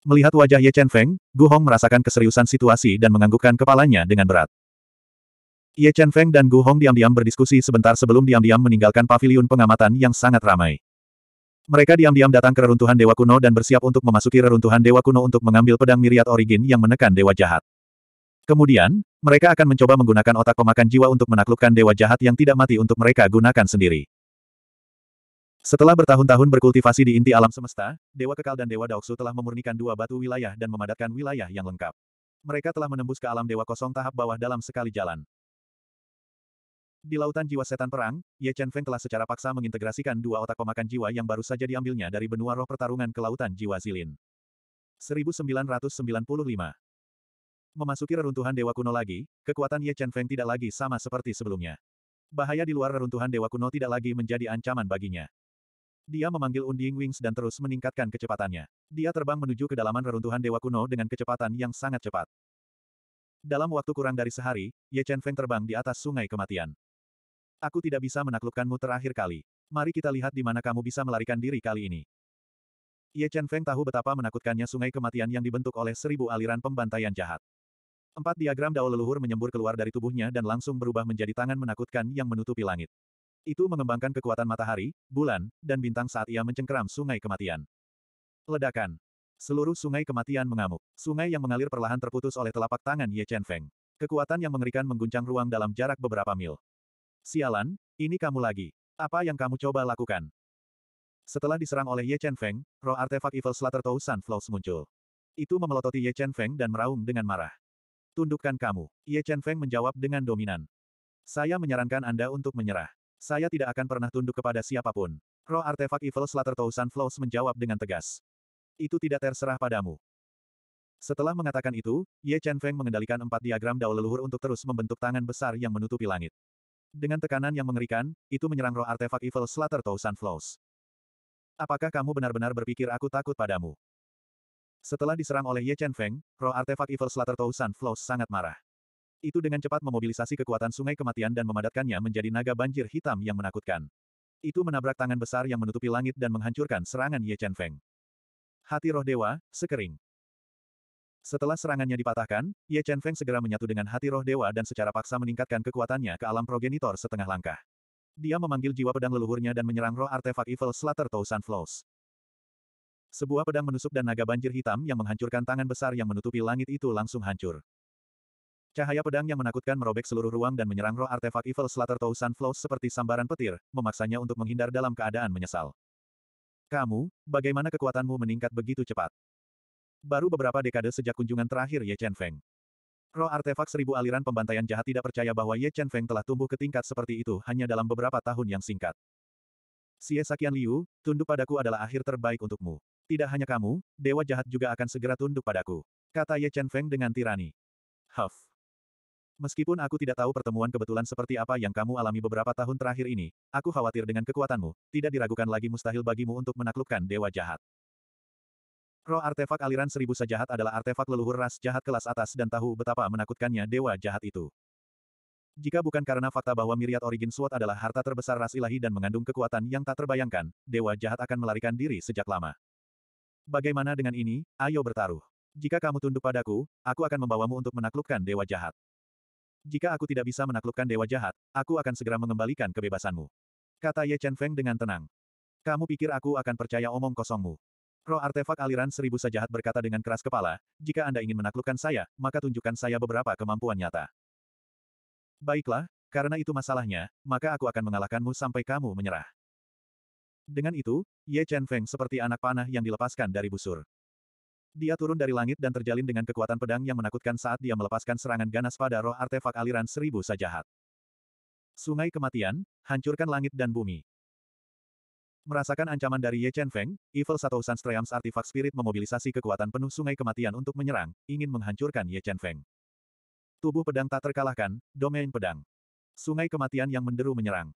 Speaker 1: Melihat wajah Ye Chen Feng, Gu Hong merasakan keseriusan situasi dan menganggukkan kepalanya dengan berat. Ye Chen Feng dan Gu Hong diam-diam berdiskusi sebentar sebelum diam-diam meninggalkan paviliun pengamatan yang sangat ramai. Mereka diam-diam datang ke reruntuhan Dewa Kuno dan bersiap untuk memasuki reruntuhan Dewa Kuno untuk mengambil pedang miriat origin yang menekan Dewa Jahat. Kemudian, mereka akan mencoba menggunakan otak pemakan jiwa untuk menaklukkan Dewa Jahat yang tidak mati untuk mereka gunakan sendiri. Setelah bertahun-tahun berkultivasi di inti alam semesta, Dewa Kekal dan Dewa Daoksu telah memurnikan dua batu wilayah dan memadatkan wilayah yang lengkap. Mereka telah menembus ke alam Dewa Kosong tahap bawah dalam sekali jalan. Di lautan jiwa setan perang, Ye Chen Feng telah secara paksa mengintegrasikan dua otak pemakan jiwa yang baru saja diambilnya dari benua roh pertarungan ke lautan jiwa Zilin. 1995 Memasuki reruntuhan Dewa Kuno lagi, kekuatan Ye Chen Feng tidak lagi sama seperti sebelumnya. Bahaya di luar reruntuhan Dewa Kuno tidak lagi menjadi ancaman baginya. Dia memanggil Undying Wings dan terus meningkatkan kecepatannya. Dia terbang menuju kedalaman reruntuhan Dewa Kuno dengan kecepatan yang sangat cepat. Dalam waktu kurang dari sehari, Ye Chen Feng terbang di atas sungai kematian. Aku tidak bisa menaklukkanmu terakhir kali. Mari kita lihat di mana kamu bisa melarikan diri kali ini. Ye Chen Feng tahu betapa menakutkannya sungai kematian yang dibentuk oleh seribu aliran pembantaian jahat. Empat diagram dao leluhur menyembur keluar dari tubuhnya dan langsung berubah menjadi tangan menakutkan yang menutupi langit. Itu mengembangkan kekuatan matahari, bulan, dan bintang saat ia mencengkeram sungai kematian. Ledakan. Seluruh sungai kematian mengamuk. Sungai yang mengalir perlahan terputus oleh telapak tangan Ye Chen Feng. Kekuatan yang mengerikan mengguncang ruang dalam jarak beberapa mil. Sialan, ini kamu lagi. Apa yang kamu coba lakukan? Setelah diserang oleh Ye Chen Feng, roh artefak Evil Slater Tou Sun Flows muncul. Itu memelototi Ye Chen Feng dan meraung dengan marah. Tundukkan kamu. Ye Chen Feng menjawab dengan dominan. Saya menyarankan Anda untuk menyerah. Saya tidak akan pernah tunduk kepada siapapun. Roh artefak Evil Slater Tousan Flows menjawab dengan tegas. Itu tidak terserah padamu. Setelah mengatakan itu, Ye Chen Feng mengendalikan empat diagram dao leluhur untuk terus membentuk tangan besar yang menutupi langit. Dengan tekanan yang mengerikan, itu menyerang roh artefak Evil Slater Tousan Flows. Apakah kamu benar-benar berpikir aku takut padamu? Setelah diserang oleh Ye Chen Feng, roh artefak Evil Slater Tousan Flows sangat marah. Itu dengan cepat memobilisasi kekuatan sungai kematian dan memadatkannya menjadi naga banjir hitam yang menakutkan. Itu menabrak tangan besar yang menutupi langit dan menghancurkan serangan Ye Chen Feng. Hati roh dewa, sekering. Setelah serangannya dipatahkan, Ye Chen Feng segera menyatu dengan hati roh dewa dan secara paksa meningkatkan kekuatannya ke alam progenitor setengah langkah. Dia memanggil jiwa pedang leluhurnya dan menyerang roh artefak Evil Slater Thousand Flows. Sebuah pedang menusuk dan naga banjir hitam yang menghancurkan tangan besar yang menutupi langit itu langsung hancur. Cahaya pedang yang menakutkan merobek seluruh ruang dan menyerang roh artefak Evil Slater Thousand Flows seperti sambaran petir, memaksanya untuk menghindar dalam keadaan menyesal. Kamu, bagaimana kekuatanmu meningkat begitu cepat? Baru beberapa dekade sejak kunjungan terakhir Ye Chen Feng. Roh artefak seribu aliran pembantaian jahat tidak percaya bahwa Ye Chen Feng telah tumbuh ke tingkat seperti itu hanya dalam beberapa tahun yang singkat. Xie Sakian Liu, tunduk padaku adalah akhir terbaik untukmu. Tidak hanya kamu, dewa jahat juga akan segera tunduk padaku. Kata Ye Chen Feng dengan tirani. Huff. Meskipun aku tidak tahu pertemuan kebetulan seperti apa yang kamu alami beberapa tahun terakhir ini, aku khawatir dengan kekuatanmu, tidak diragukan lagi mustahil bagimu untuk menaklukkan dewa jahat. Roh artefak aliran seribu sejahat adalah artefak leluhur ras jahat kelas atas dan tahu betapa menakutkannya dewa jahat itu. Jika bukan karena fakta bahwa Myriad Origin Sword adalah harta terbesar ras ilahi dan mengandung kekuatan yang tak terbayangkan, dewa jahat akan melarikan diri sejak lama. Bagaimana dengan ini, ayo bertaruh. Jika kamu tunduk padaku, aku akan membawamu untuk menaklukkan dewa jahat. Jika aku tidak bisa menaklukkan dewa jahat, aku akan segera mengembalikan kebebasanmu. Kata Ye Chen Feng dengan tenang. Kamu pikir aku akan percaya omong kosongmu? Roh artefak aliran seribu sajahat berkata dengan keras kepala, jika Anda ingin menaklukkan saya, maka tunjukkan saya beberapa kemampuan nyata. Baiklah, karena itu masalahnya, maka aku akan mengalahkanmu sampai kamu menyerah. Dengan itu, Ye Chen Feng seperti anak panah yang dilepaskan dari busur. Dia turun dari langit dan terjalin dengan kekuatan pedang yang menakutkan saat dia melepaskan serangan ganas pada roh artefak aliran seribu sajahat. Sungai kematian, hancurkan langit dan bumi. Merasakan ancaman dari Ye Chen Feng, Evil Satou Streams artefak spirit memobilisasi kekuatan penuh sungai kematian untuk menyerang, ingin menghancurkan Ye Chen Feng. Tubuh pedang tak terkalahkan, domain pedang. Sungai kematian yang menderu menyerang.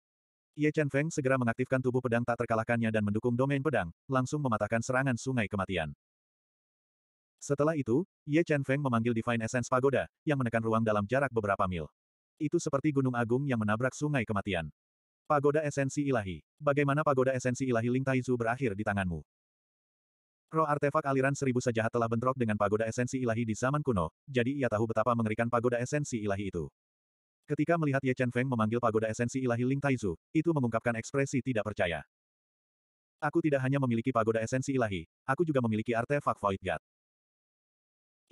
Speaker 1: Ye Chen Feng segera mengaktifkan tubuh pedang tak terkalahkannya dan mendukung domain pedang, langsung mematahkan serangan sungai kematian. Setelah itu, Ye Chen Feng memanggil Divine Essence Pagoda, yang menekan ruang dalam jarak beberapa mil. Itu seperti gunung agung yang menabrak sungai kematian. Pagoda Esensi Ilahi. Bagaimana Pagoda Esensi Ilahi Ling Taizu berakhir di tanganmu? Roh artefak aliran seribu sejahat telah bentrok dengan Pagoda Esensi Ilahi di zaman kuno, jadi ia tahu betapa mengerikan Pagoda Esensi Ilahi itu. Ketika melihat Ye Chen Feng memanggil Pagoda Esensi Ilahi Ling Taizu, itu mengungkapkan ekspresi tidak percaya. Aku tidak hanya memiliki Pagoda Esensi Ilahi, aku juga memiliki artefak Void God.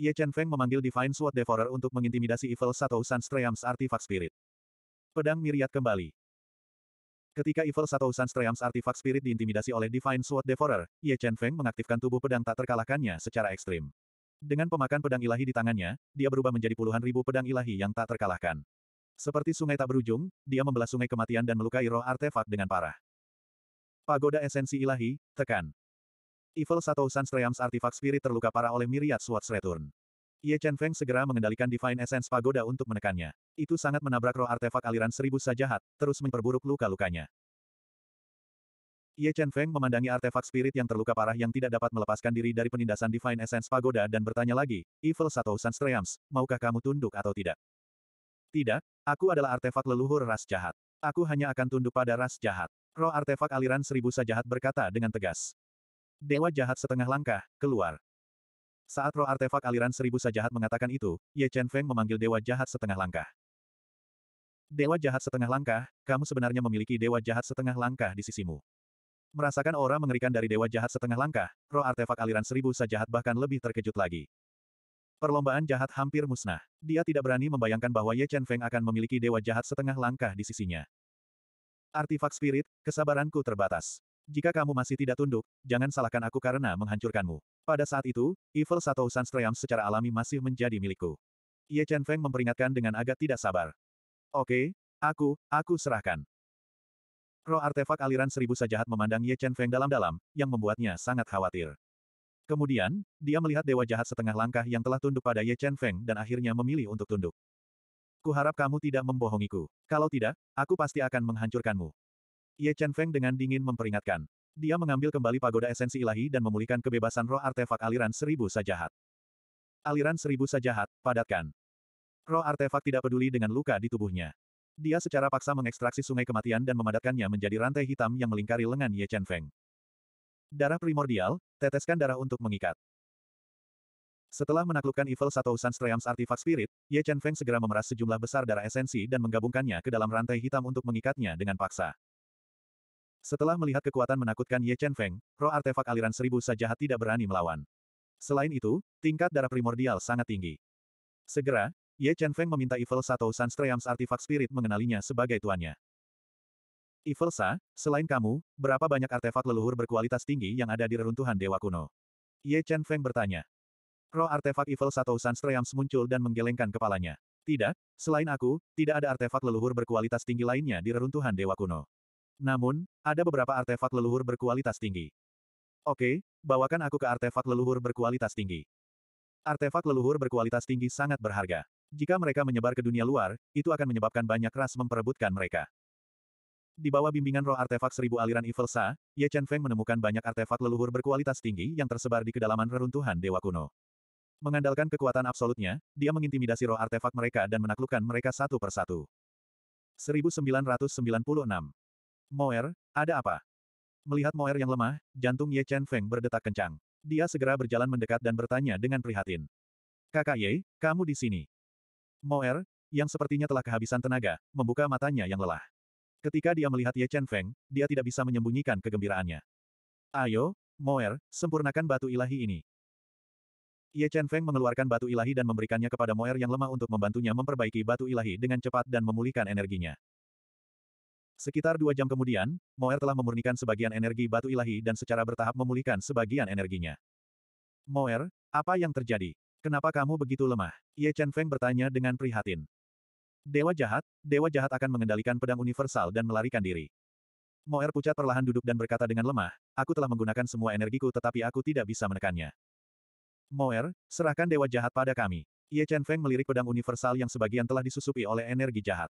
Speaker 1: Ye Chen Feng memanggil Divine Sword Devourer untuk mengintimidasi Evil Satou Sans Triams Artifak Spirit. Pedang Miriat kembali. Ketika Evil Satou Sans Triams Artifak Spirit diintimidasi oleh Divine Sword Devourer, Ye Chen Feng mengaktifkan tubuh pedang tak terkalahkannya secara ekstrim. Dengan pemakan pedang ilahi di tangannya, dia berubah menjadi puluhan ribu pedang ilahi yang tak terkalahkan. Seperti sungai tak berujung, dia membelah sungai kematian dan melukai roh artefak dengan parah. Pagoda Esensi Ilahi, tekan. Evil Satou Sans Realms Artifact Spirit terluka parah oleh Miriat Swords Return. Ye Chen Feng segera mengendalikan Divine Essence Pagoda untuk menekannya. Itu sangat menabrak roh artefak aliran seribu sajahat, terus memperburuk luka-lukanya. Ye Chen Feng memandangi artefak spirit yang terluka parah yang tidak dapat melepaskan diri dari penindasan Divine Essence Pagoda dan bertanya lagi, Evil Sato Streams, maukah kamu tunduk atau tidak? Tidak, aku adalah artefak leluhur ras jahat. Aku hanya akan tunduk pada ras jahat. Roh artefak aliran seribu sajahat berkata dengan tegas. Dewa jahat setengah langkah, keluar. Saat roh artefak aliran seribu sajahat mengatakan itu, Ye Chen Feng memanggil dewa jahat setengah langkah. Dewa jahat setengah langkah, kamu sebenarnya memiliki dewa jahat setengah langkah di sisimu. Merasakan aura mengerikan dari dewa jahat setengah langkah, roh artefak aliran seribu sajahat bahkan lebih terkejut lagi. Perlombaan jahat hampir musnah. Dia tidak berani membayangkan bahwa Ye Chen Feng akan memiliki dewa jahat setengah langkah di sisinya. Artifak spirit, kesabaranku terbatas. Jika kamu masih tidak tunduk, jangan salahkan aku karena menghancurkanmu. Pada saat itu, Evil Satou Sunstream secara alami masih menjadi milikku. Ye Chen Feng memperingatkan dengan agak tidak sabar. Oke, aku, aku serahkan. Roh artefak aliran seribu sajahat memandang Ye Chen Feng dalam-dalam, yang membuatnya sangat khawatir. Kemudian, dia melihat dewa jahat setengah langkah yang telah tunduk pada Ye Chen Feng dan akhirnya memilih untuk tunduk. Kuharap kamu tidak membohongiku. Kalau tidak, aku pasti akan menghancurkanmu. Ye Chen Feng dengan dingin memperingatkan. Dia mengambil kembali pagoda esensi ilahi dan memulihkan kebebasan roh artefak aliran seribu sajahat. Aliran seribu sajahat, padatkan. Roh artefak tidak peduli dengan luka di tubuhnya. Dia secara paksa mengekstraksi sungai kematian dan memadatkannya menjadi rantai hitam yang melingkari lengan Ye Chen Feng. Darah primordial, teteskan darah untuk mengikat. Setelah menaklukkan Evil Satou Sans Triumphs Artifact Spirit, Ye Chen Feng segera memeras sejumlah besar darah esensi dan menggabungkannya ke dalam rantai hitam untuk mengikatnya dengan paksa. Setelah melihat kekuatan menakutkan Ye Chen Feng, roh artefak aliran seribu sajahat tidak berani melawan. Selain itu, tingkat darah primordial sangat tinggi. Segera, Ye Chen Feng meminta Evil Sato Sunstreams artefak spirit mengenalinya sebagai tuannya. Evil Sa, selain kamu, berapa banyak artefak leluhur berkualitas tinggi yang ada di reruntuhan Dewa Kuno? Ye Chen Feng bertanya. Roh artefak Evil Sato Sunstreams muncul dan menggelengkan kepalanya. Tidak, selain aku, tidak ada artefak leluhur berkualitas tinggi lainnya di reruntuhan Dewa Kuno. Namun, ada beberapa artefak leluhur berkualitas tinggi. Oke, bawakan aku ke artefak leluhur berkualitas tinggi. Artefak leluhur berkualitas tinggi sangat berharga. Jika mereka menyebar ke dunia luar, itu akan menyebabkan banyak ras memperebutkan mereka. Di bawah bimbingan roh artefak seribu aliran Evil Sa, Ye Chen Feng menemukan banyak artefak leluhur berkualitas tinggi yang tersebar di kedalaman reruntuhan Dewa Kuno. Mengandalkan kekuatan absolutnya, dia mengintimidasi roh artefak mereka dan menaklukkan mereka satu persatu. 1996 Moer, ada apa? Melihat Moer yang lemah, jantung Ye Chen Feng berdetak kencang. Dia segera berjalan mendekat dan bertanya dengan prihatin. Kakak Ye, kamu di sini. Moer, yang sepertinya telah kehabisan tenaga, membuka matanya yang lelah. Ketika dia melihat Ye Chen Feng, dia tidak bisa menyembunyikan kegembiraannya. Ayo, Moer, sempurnakan batu ilahi ini. Ye Chen Feng mengeluarkan batu ilahi dan memberikannya kepada Moer yang lemah untuk membantunya memperbaiki batu ilahi dengan cepat dan memulihkan energinya. Sekitar dua jam kemudian, Moer telah memurnikan sebagian energi batu ilahi dan secara bertahap memulihkan sebagian energinya. Moer, apa yang terjadi? Kenapa kamu begitu lemah? Ye Chen Feng bertanya dengan prihatin. Dewa jahat, dewa jahat akan mengendalikan pedang universal dan melarikan diri. Moer pucat perlahan duduk dan berkata dengan lemah, aku telah menggunakan semua energiku tetapi aku tidak bisa menekannya. Moer, serahkan dewa jahat pada kami. Ye Chen Feng melirik pedang universal yang sebagian telah disusupi oleh energi jahat.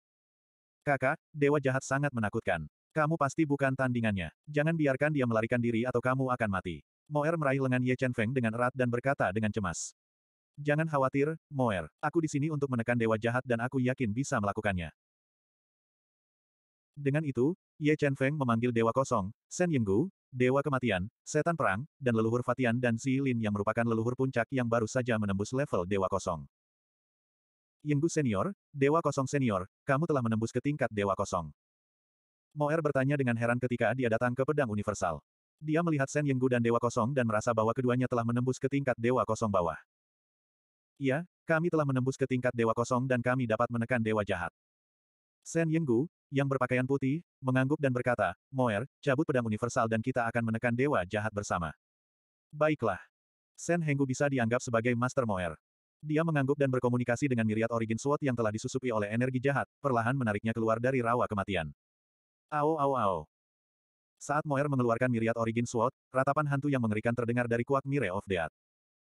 Speaker 1: Kakak, dewa jahat sangat menakutkan. Kamu pasti bukan tandingannya. Jangan biarkan dia melarikan diri atau kamu akan mati. Moer meraih lengan Ye Chen Feng dengan erat dan berkata dengan cemas. Jangan khawatir, Moer. Aku di sini untuk menekan dewa jahat dan aku yakin bisa melakukannya. Dengan itu, Ye Chen Feng memanggil Dewa Kosong, Shen Yenggu, Dewa Kematian, Setan Perang, dan leluhur Fatian dan Xi Lin yang merupakan leluhur puncak yang baru saja menembus level Dewa Kosong. Yenggu Senior, Dewa Kosong Senior, kamu telah menembus ke tingkat Dewa Kosong. Moer bertanya dengan heran ketika dia datang ke pedang universal. Dia melihat Sen Yenggu dan Dewa Kosong dan merasa bahwa keduanya telah menembus ke tingkat Dewa Kosong bawah. Iya, kami telah menembus ke tingkat Dewa Kosong dan kami dapat menekan Dewa Jahat. Sen Yenggu, yang berpakaian putih, mengangguk dan berkata, Moer, cabut pedang universal dan kita akan menekan Dewa Jahat bersama. Baiklah. Sen Henggu bisa dianggap sebagai Master Moer. Dia mengangguk dan berkomunikasi dengan miriat origin sword yang telah disusupi oleh energi jahat, perlahan menariknya keluar dari rawa kematian. Ao ao ao. Saat Moer mengeluarkan miriat origin sword, ratapan hantu yang mengerikan terdengar dari kuak Mire of Death.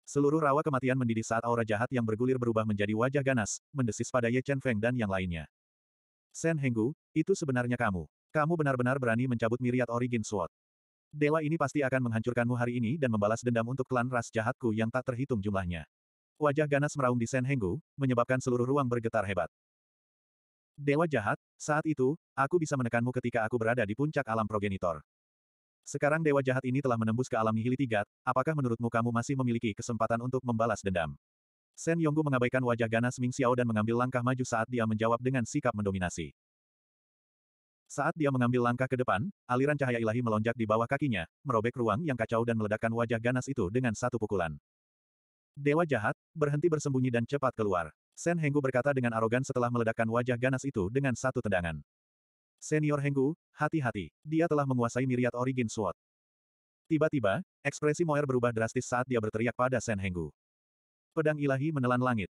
Speaker 1: Seluruh rawa kematian mendidih saat aura jahat yang bergulir berubah menjadi wajah ganas, mendesis pada Ye Chen Feng dan yang lainnya. Sen Henggu, itu sebenarnya kamu. Kamu benar-benar berani mencabut miriat origin sword. Dewa ini pasti akan menghancurkanmu hari ini dan membalas dendam untuk klan ras jahatku yang tak terhitung jumlahnya. Wajah ganas meraung di Sen Henggu, menyebabkan seluruh ruang bergetar hebat. Dewa jahat, saat itu, aku bisa menekanmu ketika aku berada di puncak alam progenitor. Sekarang dewa jahat ini telah menembus ke alam nihili tiga, apakah menurutmu kamu masih memiliki kesempatan untuk membalas dendam? Sen Yonggu mengabaikan wajah ganas Ming Xiao dan mengambil langkah maju saat dia menjawab dengan sikap mendominasi. Saat dia mengambil langkah ke depan, aliran cahaya ilahi melonjak di bawah kakinya, merobek ruang yang kacau dan meledakkan wajah ganas itu dengan satu pukulan. Dewa jahat, berhenti bersembunyi dan cepat keluar. Sen Henggu berkata dengan arogan setelah meledakkan wajah ganas itu dengan satu tendangan. Senior Henggu, hati-hati, dia telah menguasai miriat origin Sword. Tiba-tiba, ekspresi Moer berubah drastis saat dia berteriak pada Sen Henggu. Pedang ilahi menelan langit.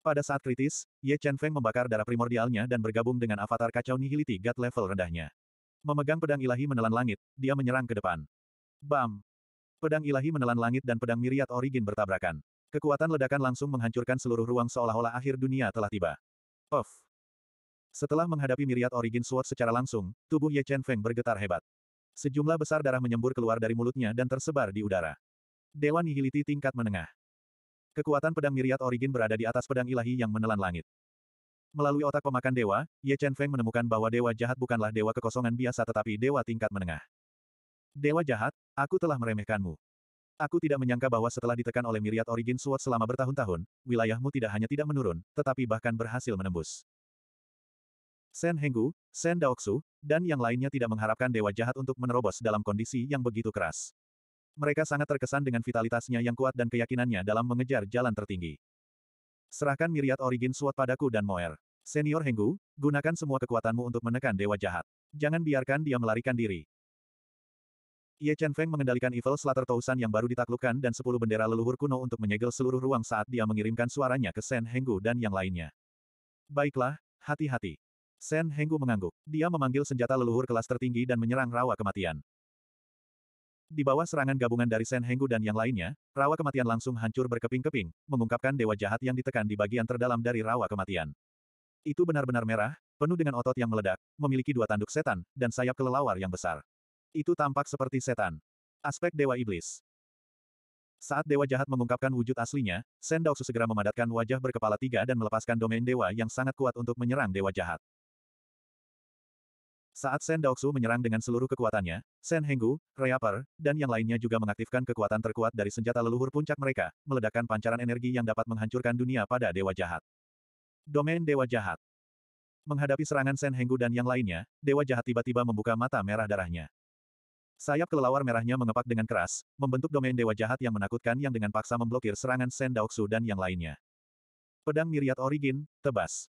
Speaker 1: Pada saat kritis, Ye Chen Feng membakar darah primordialnya dan bergabung dengan avatar kacau nihiliti God level rendahnya. Memegang pedang ilahi menelan langit, dia menyerang ke depan. Bam! Pedang ilahi menelan langit dan pedang miriat origin bertabrakan. Kekuatan ledakan langsung menghancurkan seluruh ruang seolah-olah akhir dunia telah tiba. Of. Setelah menghadapi miriat origin sword secara langsung, tubuh Ye Chen Feng bergetar hebat. Sejumlah besar darah menyembur keluar dari mulutnya dan tersebar di udara. Dewa Nihiliti tingkat menengah. Kekuatan pedang miriat origin berada di atas pedang ilahi yang menelan langit. Melalui otak pemakan dewa, Ye Chen Feng menemukan bahwa dewa jahat bukanlah dewa kekosongan biasa tetapi dewa tingkat menengah. Dewa jahat, aku telah meremehkanmu. Aku tidak menyangka bahwa setelah ditekan oleh miriat Origin Sword selama bertahun-tahun, wilayahmu tidak hanya tidak menurun, tetapi bahkan berhasil menembus. Sen Henggu, Sen Daoksu, dan yang lainnya tidak mengharapkan dewa jahat untuk menerobos dalam kondisi yang begitu keras. Mereka sangat terkesan dengan vitalitasnya yang kuat dan keyakinannya dalam mengejar jalan tertinggi. Serahkan miriat Origin Sword padaku dan Moer. Senior Henggu, gunakan semua kekuatanmu untuk menekan dewa jahat. Jangan biarkan dia melarikan diri. Ye Chen Feng mengendalikan Evil Slater Tousan yang baru ditaklukkan dan sepuluh bendera leluhur kuno untuk menyegel seluruh ruang saat dia mengirimkan suaranya ke Sen Henggu dan yang lainnya. Baiklah, hati-hati. Sen Henggu mengangguk. Dia memanggil senjata leluhur kelas tertinggi dan menyerang rawa kematian. Di bawah serangan gabungan dari Sen Henggu dan yang lainnya, rawa kematian langsung hancur berkeping-keping, mengungkapkan dewa jahat yang ditekan di bagian terdalam dari rawa kematian. Itu benar-benar merah, penuh dengan otot yang meledak, memiliki dua tanduk setan, dan sayap kelelawar yang besar. Itu tampak seperti setan. Aspek Dewa Iblis Saat Dewa Jahat mengungkapkan wujud aslinya, Daoksu segera memadatkan wajah berkepala tiga dan melepaskan domain Dewa yang sangat kuat untuk menyerang Dewa Jahat. Saat Sen Daoksu menyerang dengan seluruh kekuatannya, Sen Henggu, Reaper, dan yang lainnya juga mengaktifkan kekuatan terkuat dari senjata leluhur puncak mereka, meledakkan pancaran energi yang dapat menghancurkan dunia pada Dewa Jahat. Domain Dewa Jahat Menghadapi serangan Sen Henggu dan yang lainnya, Dewa Jahat tiba-tiba membuka mata merah darahnya. Sayap kelelawar merahnya mengepak dengan keras, membentuk domain dewa jahat yang menakutkan yang dengan paksa memblokir serangan Sen Daoksu dan yang lainnya. Pedang Miriat Origin, tebas.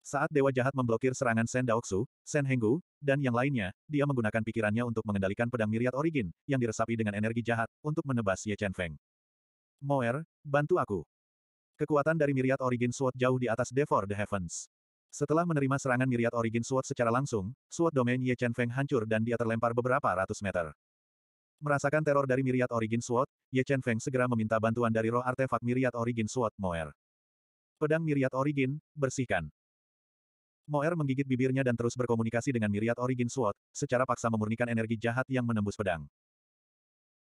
Speaker 1: Saat dewa jahat memblokir serangan Sen Daoksu, Sen Henggu, dan yang lainnya, dia menggunakan pikirannya untuk mengendalikan pedang Miriat Origin, yang diresapi dengan energi jahat, untuk menebas Ye Chen Feng. Moer, bantu aku. Kekuatan dari Miriat Origin Sword jauh di atas Devor the Heavens. Setelah menerima serangan miriat Origin Sword secara langsung, Sword Domain Ye Chen Feng hancur dan dia terlempar beberapa ratus meter. Merasakan teror dari miriat Origin Sword, Ye Chen Feng segera meminta bantuan dari roh artefak miriat Origin Sword, Moer. Pedang miriat Origin, bersihkan. Moer menggigit bibirnya dan terus berkomunikasi dengan miriat Origin Sword, secara paksa memurnikan energi jahat yang menembus pedang.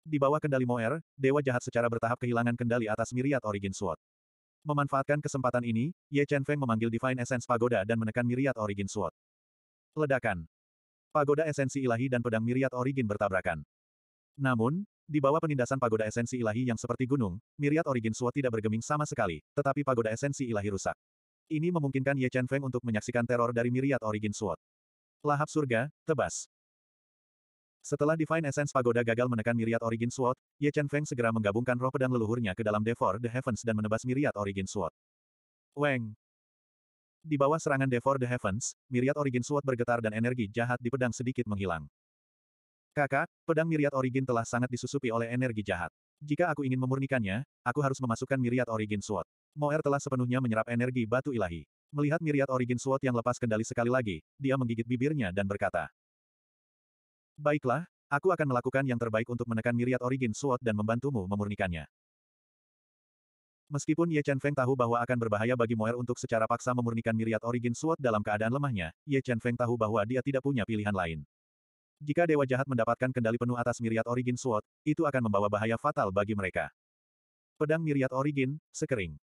Speaker 1: Di bawah kendali Moer, Dewa Jahat secara bertahap kehilangan kendali atas miriat Origin Sword. Memanfaatkan kesempatan ini, Ye Chen Feng memanggil Divine Essence Pagoda dan menekan Miriat Origin Sword. Ledakan. Pagoda esensi ilahi dan pedang Miriat Origin bertabrakan. Namun, di bawah penindasan pagoda esensi ilahi yang seperti gunung, Miriat Origin Sword tidak bergeming sama sekali, tetapi pagoda esensi ilahi rusak. Ini memungkinkan Ye Chen Feng untuk menyaksikan teror dari Miriat Origin Sword. Lahap surga, tebas. Setelah Divine Essence Pagoda gagal menekan Myriad Origin Sword, Ye Chen Feng segera menggabungkan roh pedang leluhurnya ke dalam Devour the Heavens dan menebas Myriad Origin Sword. Weng! Di bawah serangan Devour the Heavens, Myriad Origin Sword bergetar dan energi jahat di pedang sedikit menghilang. Kakak, pedang Myriad Origin telah sangat disusupi oleh energi jahat. Jika aku ingin memurnikannya, aku harus memasukkan Myriad Origin Sword. Moer telah sepenuhnya menyerap energi batu ilahi. Melihat Myriad Origin Sword yang lepas kendali sekali lagi, dia menggigit bibirnya dan berkata, Baiklah, aku akan melakukan yang terbaik untuk menekan Miriat Origin Sword dan membantumu memurnikannya. Meskipun Ye Chen Feng tahu bahwa akan berbahaya bagi Moer untuk secara paksa memurnikan Miriat Origin Sword dalam keadaan lemahnya, Ye Chen Feng tahu bahwa dia tidak punya pilihan lain. Jika Dewa Jahat mendapatkan kendali penuh atas Miriat Origin Sword, itu akan membawa bahaya fatal bagi mereka. Pedang Miriat Origin, Sekering.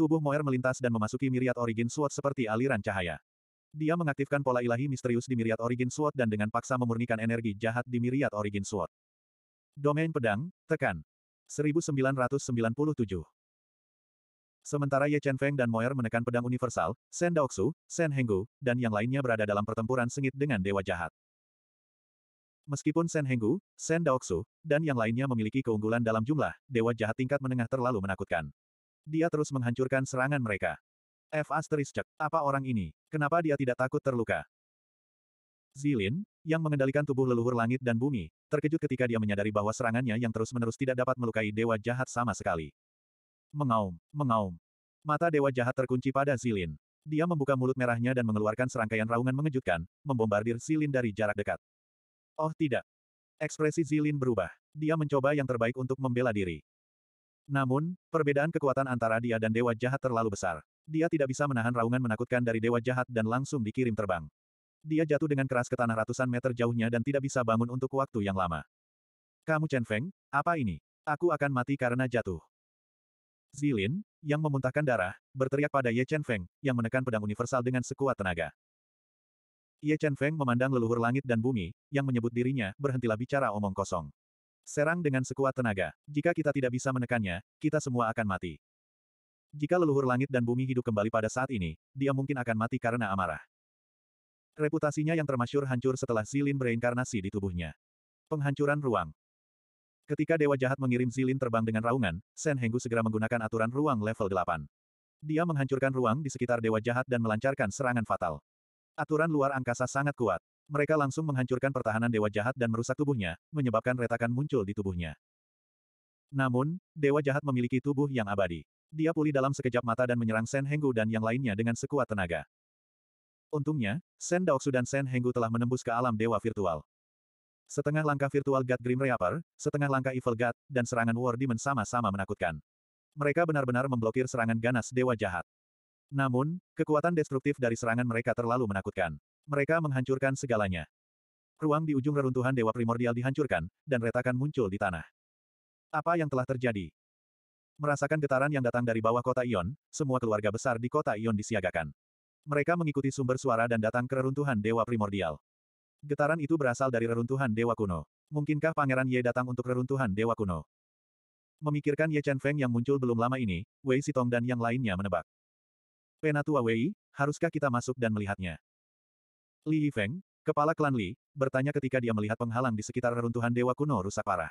Speaker 1: Tubuh Moer melintas dan memasuki Miriat Origin Sword seperti aliran cahaya. Dia mengaktifkan pola ilahi misterius di Myriad Origin Sword dan dengan paksa memurnikan energi jahat di Myriad Origin Sword. Domain pedang, tekan. 1997. Sementara Ye Chen Feng dan Moer menekan pedang universal, Shen Daoksu, Shen Henggu, dan yang lainnya berada dalam pertempuran sengit dengan dewa jahat. Meskipun Shen Henggu, Shen Daoksu, dan yang lainnya memiliki keunggulan dalam jumlah, dewa jahat tingkat menengah terlalu menakutkan. Dia terus menghancurkan serangan mereka. F asterisk. Apa orang ini? Kenapa dia tidak takut terluka? Zilin, yang mengendalikan tubuh leluhur langit dan bumi, terkejut ketika dia menyadari bahwa serangannya yang terus-menerus tidak dapat melukai dewa jahat sama sekali. Mengaum, mengaum. Mata dewa jahat terkunci pada Zilin. Dia membuka mulut merahnya dan mengeluarkan serangkaian raungan mengejutkan, membombardir Zilin dari jarak dekat. Oh tidak. Ekspresi Zilin berubah. Dia mencoba yang terbaik untuk membela diri. Namun, perbedaan kekuatan antara dia dan dewa jahat terlalu besar. Dia tidak bisa menahan raungan menakutkan dari dewa jahat dan langsung dikirim terbang. Dia jatuh dengan keras ke tanah ratusan meter jauhnya dan tidak bisa bangun untuk waktu yang lama. Kamu Chen Feng, apa ini? Aku akan mati karena jatuh. Zilin, yang memuntahkan darah, berteriak pada Ye Chen Feng, yang menekan pedang universal dengan sekuat tenaga. Ye Chen Feng memandang leluhur langit dan bumi, yang menyebut dirinya, berhentilah bicara omong kosong. Serang dengan sekuat tenaga. Jika kita tidak bisa menekannya, kita semua akan mati. Jika leluhur langit dan bumi hidup kembali pada saat ini, dia mungkin akan mati karena amarah. Reputasinya yang termasyur hancur setelah Zilin bereinkarnasi di tubuhnya. Penghancuran ruang. Ketika Dewa Jahat mengirim Zilin terbang dengan raungan, Sen Henggu segera menggunakan aturan ruang level 8. Dia menghancurkan ruang di sekitar Dewa Jahat dan melancarkan serangan fatal. Aturan luar angkasa sangat kuat. Mereka langsung menghancurkan pertahanan Dewa Jahat dan merusak tubuhnya, menyebabkan retakan muncul di tubuhnya. Namun, Dewa Jahat memiliki tubuh yang abadi. Dia pulih dalam sekejap mata dan menyerang Sen Henggu dan yang lainnya dengan sekuat tenaga. Untungnya, Sen Daoksu dan Sen Henggu telah menembus ke alam dewa virtual. Setengah langkah virtual God Grim Reaper, setengah langkah Evil God, dan serangan War Demon sama-sama menakutkan. Mereka benar-benar memblokir serangan ganas dewa jahat. Namun, kekuatan destruktif dari serangan mereka terlalu menakutkan. Mereka menghancurkan segalanya. Ruang di ujung reruntuhan dewa primordial dihancurkan, dan retakan muncul di tanah. Apa yang telah terjadi? Merasakan getaran yang datang dari bawah kota Ion, semua keluarga besar di kota Ion disiagakan. Mereka mengikuti sumber suara dan datang ke reruntuhan dewa primordial. Getaran itu berasal dari reruntuhan dewa kuno. Mungkinkah Pangeran Ye datang untuk reruntuhan dewa kuno? Memikirkan Ye Chen Feng yang muncul belum lama ini, Wei Sitong dan yang lainnya menebak. Penatua Wei, haruskah kita masuk dan melihatnya? Li Yifeng, kepala klan Li, bertanya ketika dia melihat penghalang di sekitar reruntuhan dewa kuno rusak parah.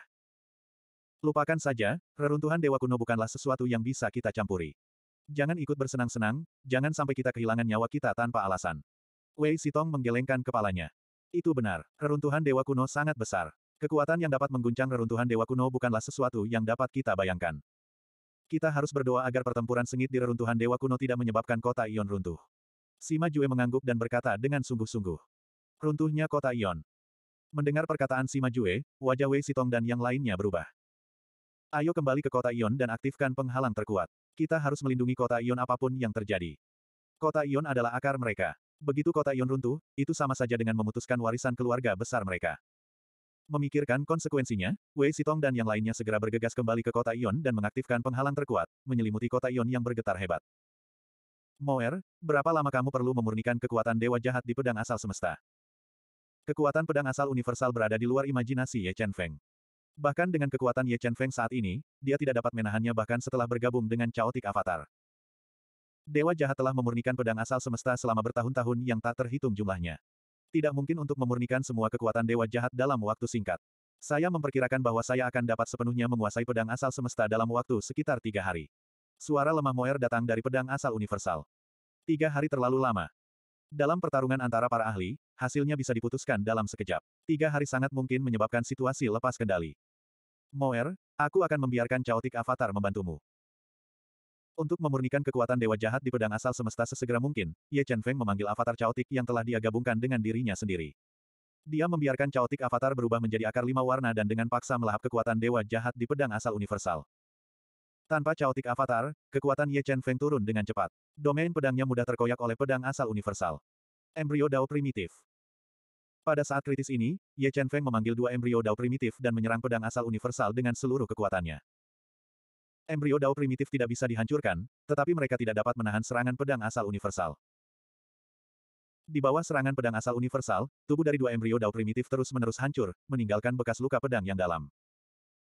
Speaker 1: Lupakan saja, reruntuhan dewa kuno bukanlah sesuatu yang bisa kita campuri. Jangan ikut bersenang-senang, jangan sampai kita kehilangan nyawa kita tanpa alasan. Wei Sitong menggelengkan kepalanya. Itu benar, reruntuhan dewa kuno sangat besar. Kekuatan yang dapat mengguncang reruntuhan dewa kuno bukanlah sesuatu yang dapat kita bayangkan. Kita harus berdoa agar pertempuran sengit di reruntuhan dewa kuno tidak menyebabkan kota Ion runtuh. Sima Jue mengangguk dan berkata dengan sungguh-sungguh. Runtuhnya kota Ion. Mendengar perkataan Sima Jue, wajah Wei Sitong dan yang lainnya berubah. Ayo kembali ke kota Ion dan aktifkan penghalang terkuat. Kita harus melindungi kota Ion apapun yang terjadi. Kota Ion adalah akar mereka. Begitu kota Ion runtuh, itu sama saja dengan memutuskan warisan keluarga besar mereka. Memikirkan konsekuensinya, Wei Sitong dan yang lainnya segera bergegas kembali ke kota Ion dan mengaktifkan penghalang terkuat, menyelimuti kota Ion yang bergetar hebat. Moer, berapa lama kamu perlu memurnikan kekuatan dewa jahat di pedang asal semesta? Kekuatan pedang asal universal berada di luar imajinasi Ye Chen Feng. Bahkan dengan kekuatan Ye Chen Feng saat ini, dia tidak dapat menahannya bahkan setelah bergabung dengan Chaotic Avatar. Dewa jahat telah memurnikan pedang asal semesta selama bertahun-tahun yang tak terhitung jumlahnya. Tidak mungkin untuk memurnikan semua kekuatan dewa jahat dalam waktu singkat. Saya memperkirakan bahwa saya akan dapat sepenuhnya menguasai pedang asal semesta dalam waktu sekitar tiga hari. Suara lemah Moer datang dari pedang asal universal. Tiga hari terlalu lama. Dalam pertarungan antara para ahli, hasilnya bisa diputuskan dalam sekejap. Tiga hari sangat mungkin menyebabkan situasi lepas kendali. Moer, aku akan membiarkan caotik avatar membantumu. Untuk memurnikan kekuatan dewa jahat di pedang asal semesta sesegera mungkin, Ye Chen Feng memanggil avatar caotik yang telah dia gabungkan dengan dirinya sendiri. Dia membiarkan caotik avatar berubah menjadi akar lima warna dan dengan paksa melahap kekuatan dewa jahat di pedang asal universal. Tanpa caotik avatar, kekuatan Ye Chen Feng turun dengan cepat. Domain pedangnya mudah terkoyak oleh pedang asal universal. Embryo Dao primitif. Pada saat kritis ini, Ye Chen Feng memanggil dua embrio Dao primitif dan menyerang pedang asal universal dengan seluruh kekuatannya. Embrio Dao primitif tidak bisa dihancurkan, tetapi mereka tidak dapat menahan serangan pedang asal universal. Di bawah serangan pedang asal universal, tubuh dari dua embrio Dao primitif terus-menerus hancur, meninggalkan bekas luka pedang yang dalam.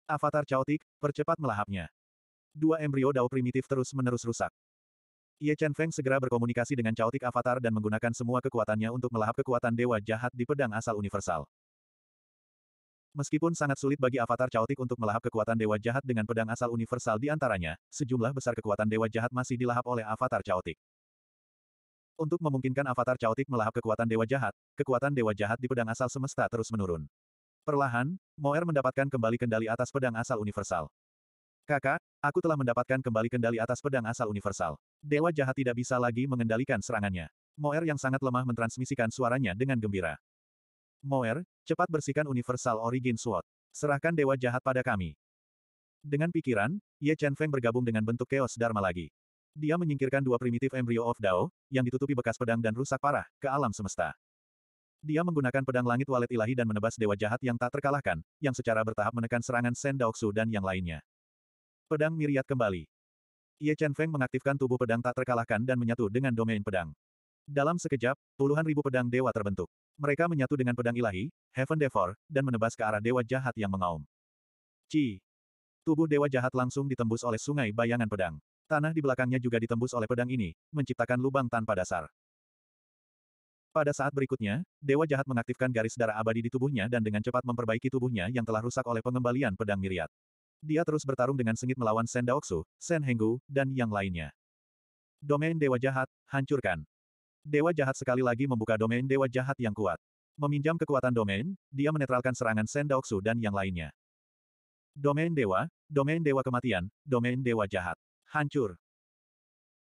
Speaker 1: Avatar Chaotic, percepat melahapnya. Dua embrio Dao primitif terus-menerus rusak. Ye Chen Feng segera berkomunikasi dengan Chaotic Avatar dan menggunakan semua kekuatannya untuk melahap kekuatan dewa jahat di pedang asal universal. Meskipun sangat sulit bagi avatar Chaotic untuk melahap kekuatan dewa jahat dengan pedang asal universal di antaranya, sejumlah besar kekuatan dewa jahat masih dilahap oleh avatar Chaotic. Untuk memungkinkan avatar Chaotic melahap kekuatan dewa jahat, kekuatan dewa jahat di pedang asal semesta terus menurun. Perlahan, Moer mendapatkan kembali kendali atas pedang asal universal. Kakak, aku telah mendapatkan kembali kendali atas pedang asal universal. Dewa jahat tidak bisa lagi mengendalikan serangannya. Moer yang sangat lemah mentransmisikan suaranya dengan gembira. Moer, cepat bersihkan universal origin sword. Serahkan dewa jahat pada kami. Dengan pikiran, Ye Chen Feng bergabung dengan bentuk Chaos Dharma lagi. Dia menyingkirkan dua primitif embryo of Dao, yang ditutupi bekas pedang dan rusak parah, ke alam semesta. Dia menggunakan pedang langit walet ilahi dan menebas dewa jahat yang tak terkalahkan, yang secara bertahap menekan serangan Sen Daoksu dan yang lainnya. Pedang Miriat kembali. Ye Chen Feng mengaktifkan tubuh pedang tak terkalahkan dan menyatu dengan domain pedang. Dalam sekejap, puluhan ribu pedang dewa terbentuk. Mereka menyatu dengan pedang ilahi, Heaven Devour, dan menebas ke arah dewa jahat yang mengaum. Ci. Tubuh dewa jahat langsung ditembus oleh sungai bayangan pedang. Tanah di belakangnya juga ditembus oleh pedang ini, menciptakan lubang tanpa dasar. Pada saat berikutnya, Dewa Jahat mengaktifkan garis darah abadi di tubuhnya dan dengan cepat memperbaiki tubuhnya yang telah rusak oleh pengembalian pedang miriat dia terus bertarung dengan sengit melawan Sen Daoksu, Sen Henggu, dan yang lainnya. Domain Dewa Jahat, hancurkan. Dewa Jahat sekali lagi membuka domain Dewa Jahat yang kuat. Meminjam kekuatan domain, dia menetralkan serangan Sen Daoksu dan yang lainnya. Domain Dewa, Domain Dewa Kematian, Domain Dewa Jahat. Hancur.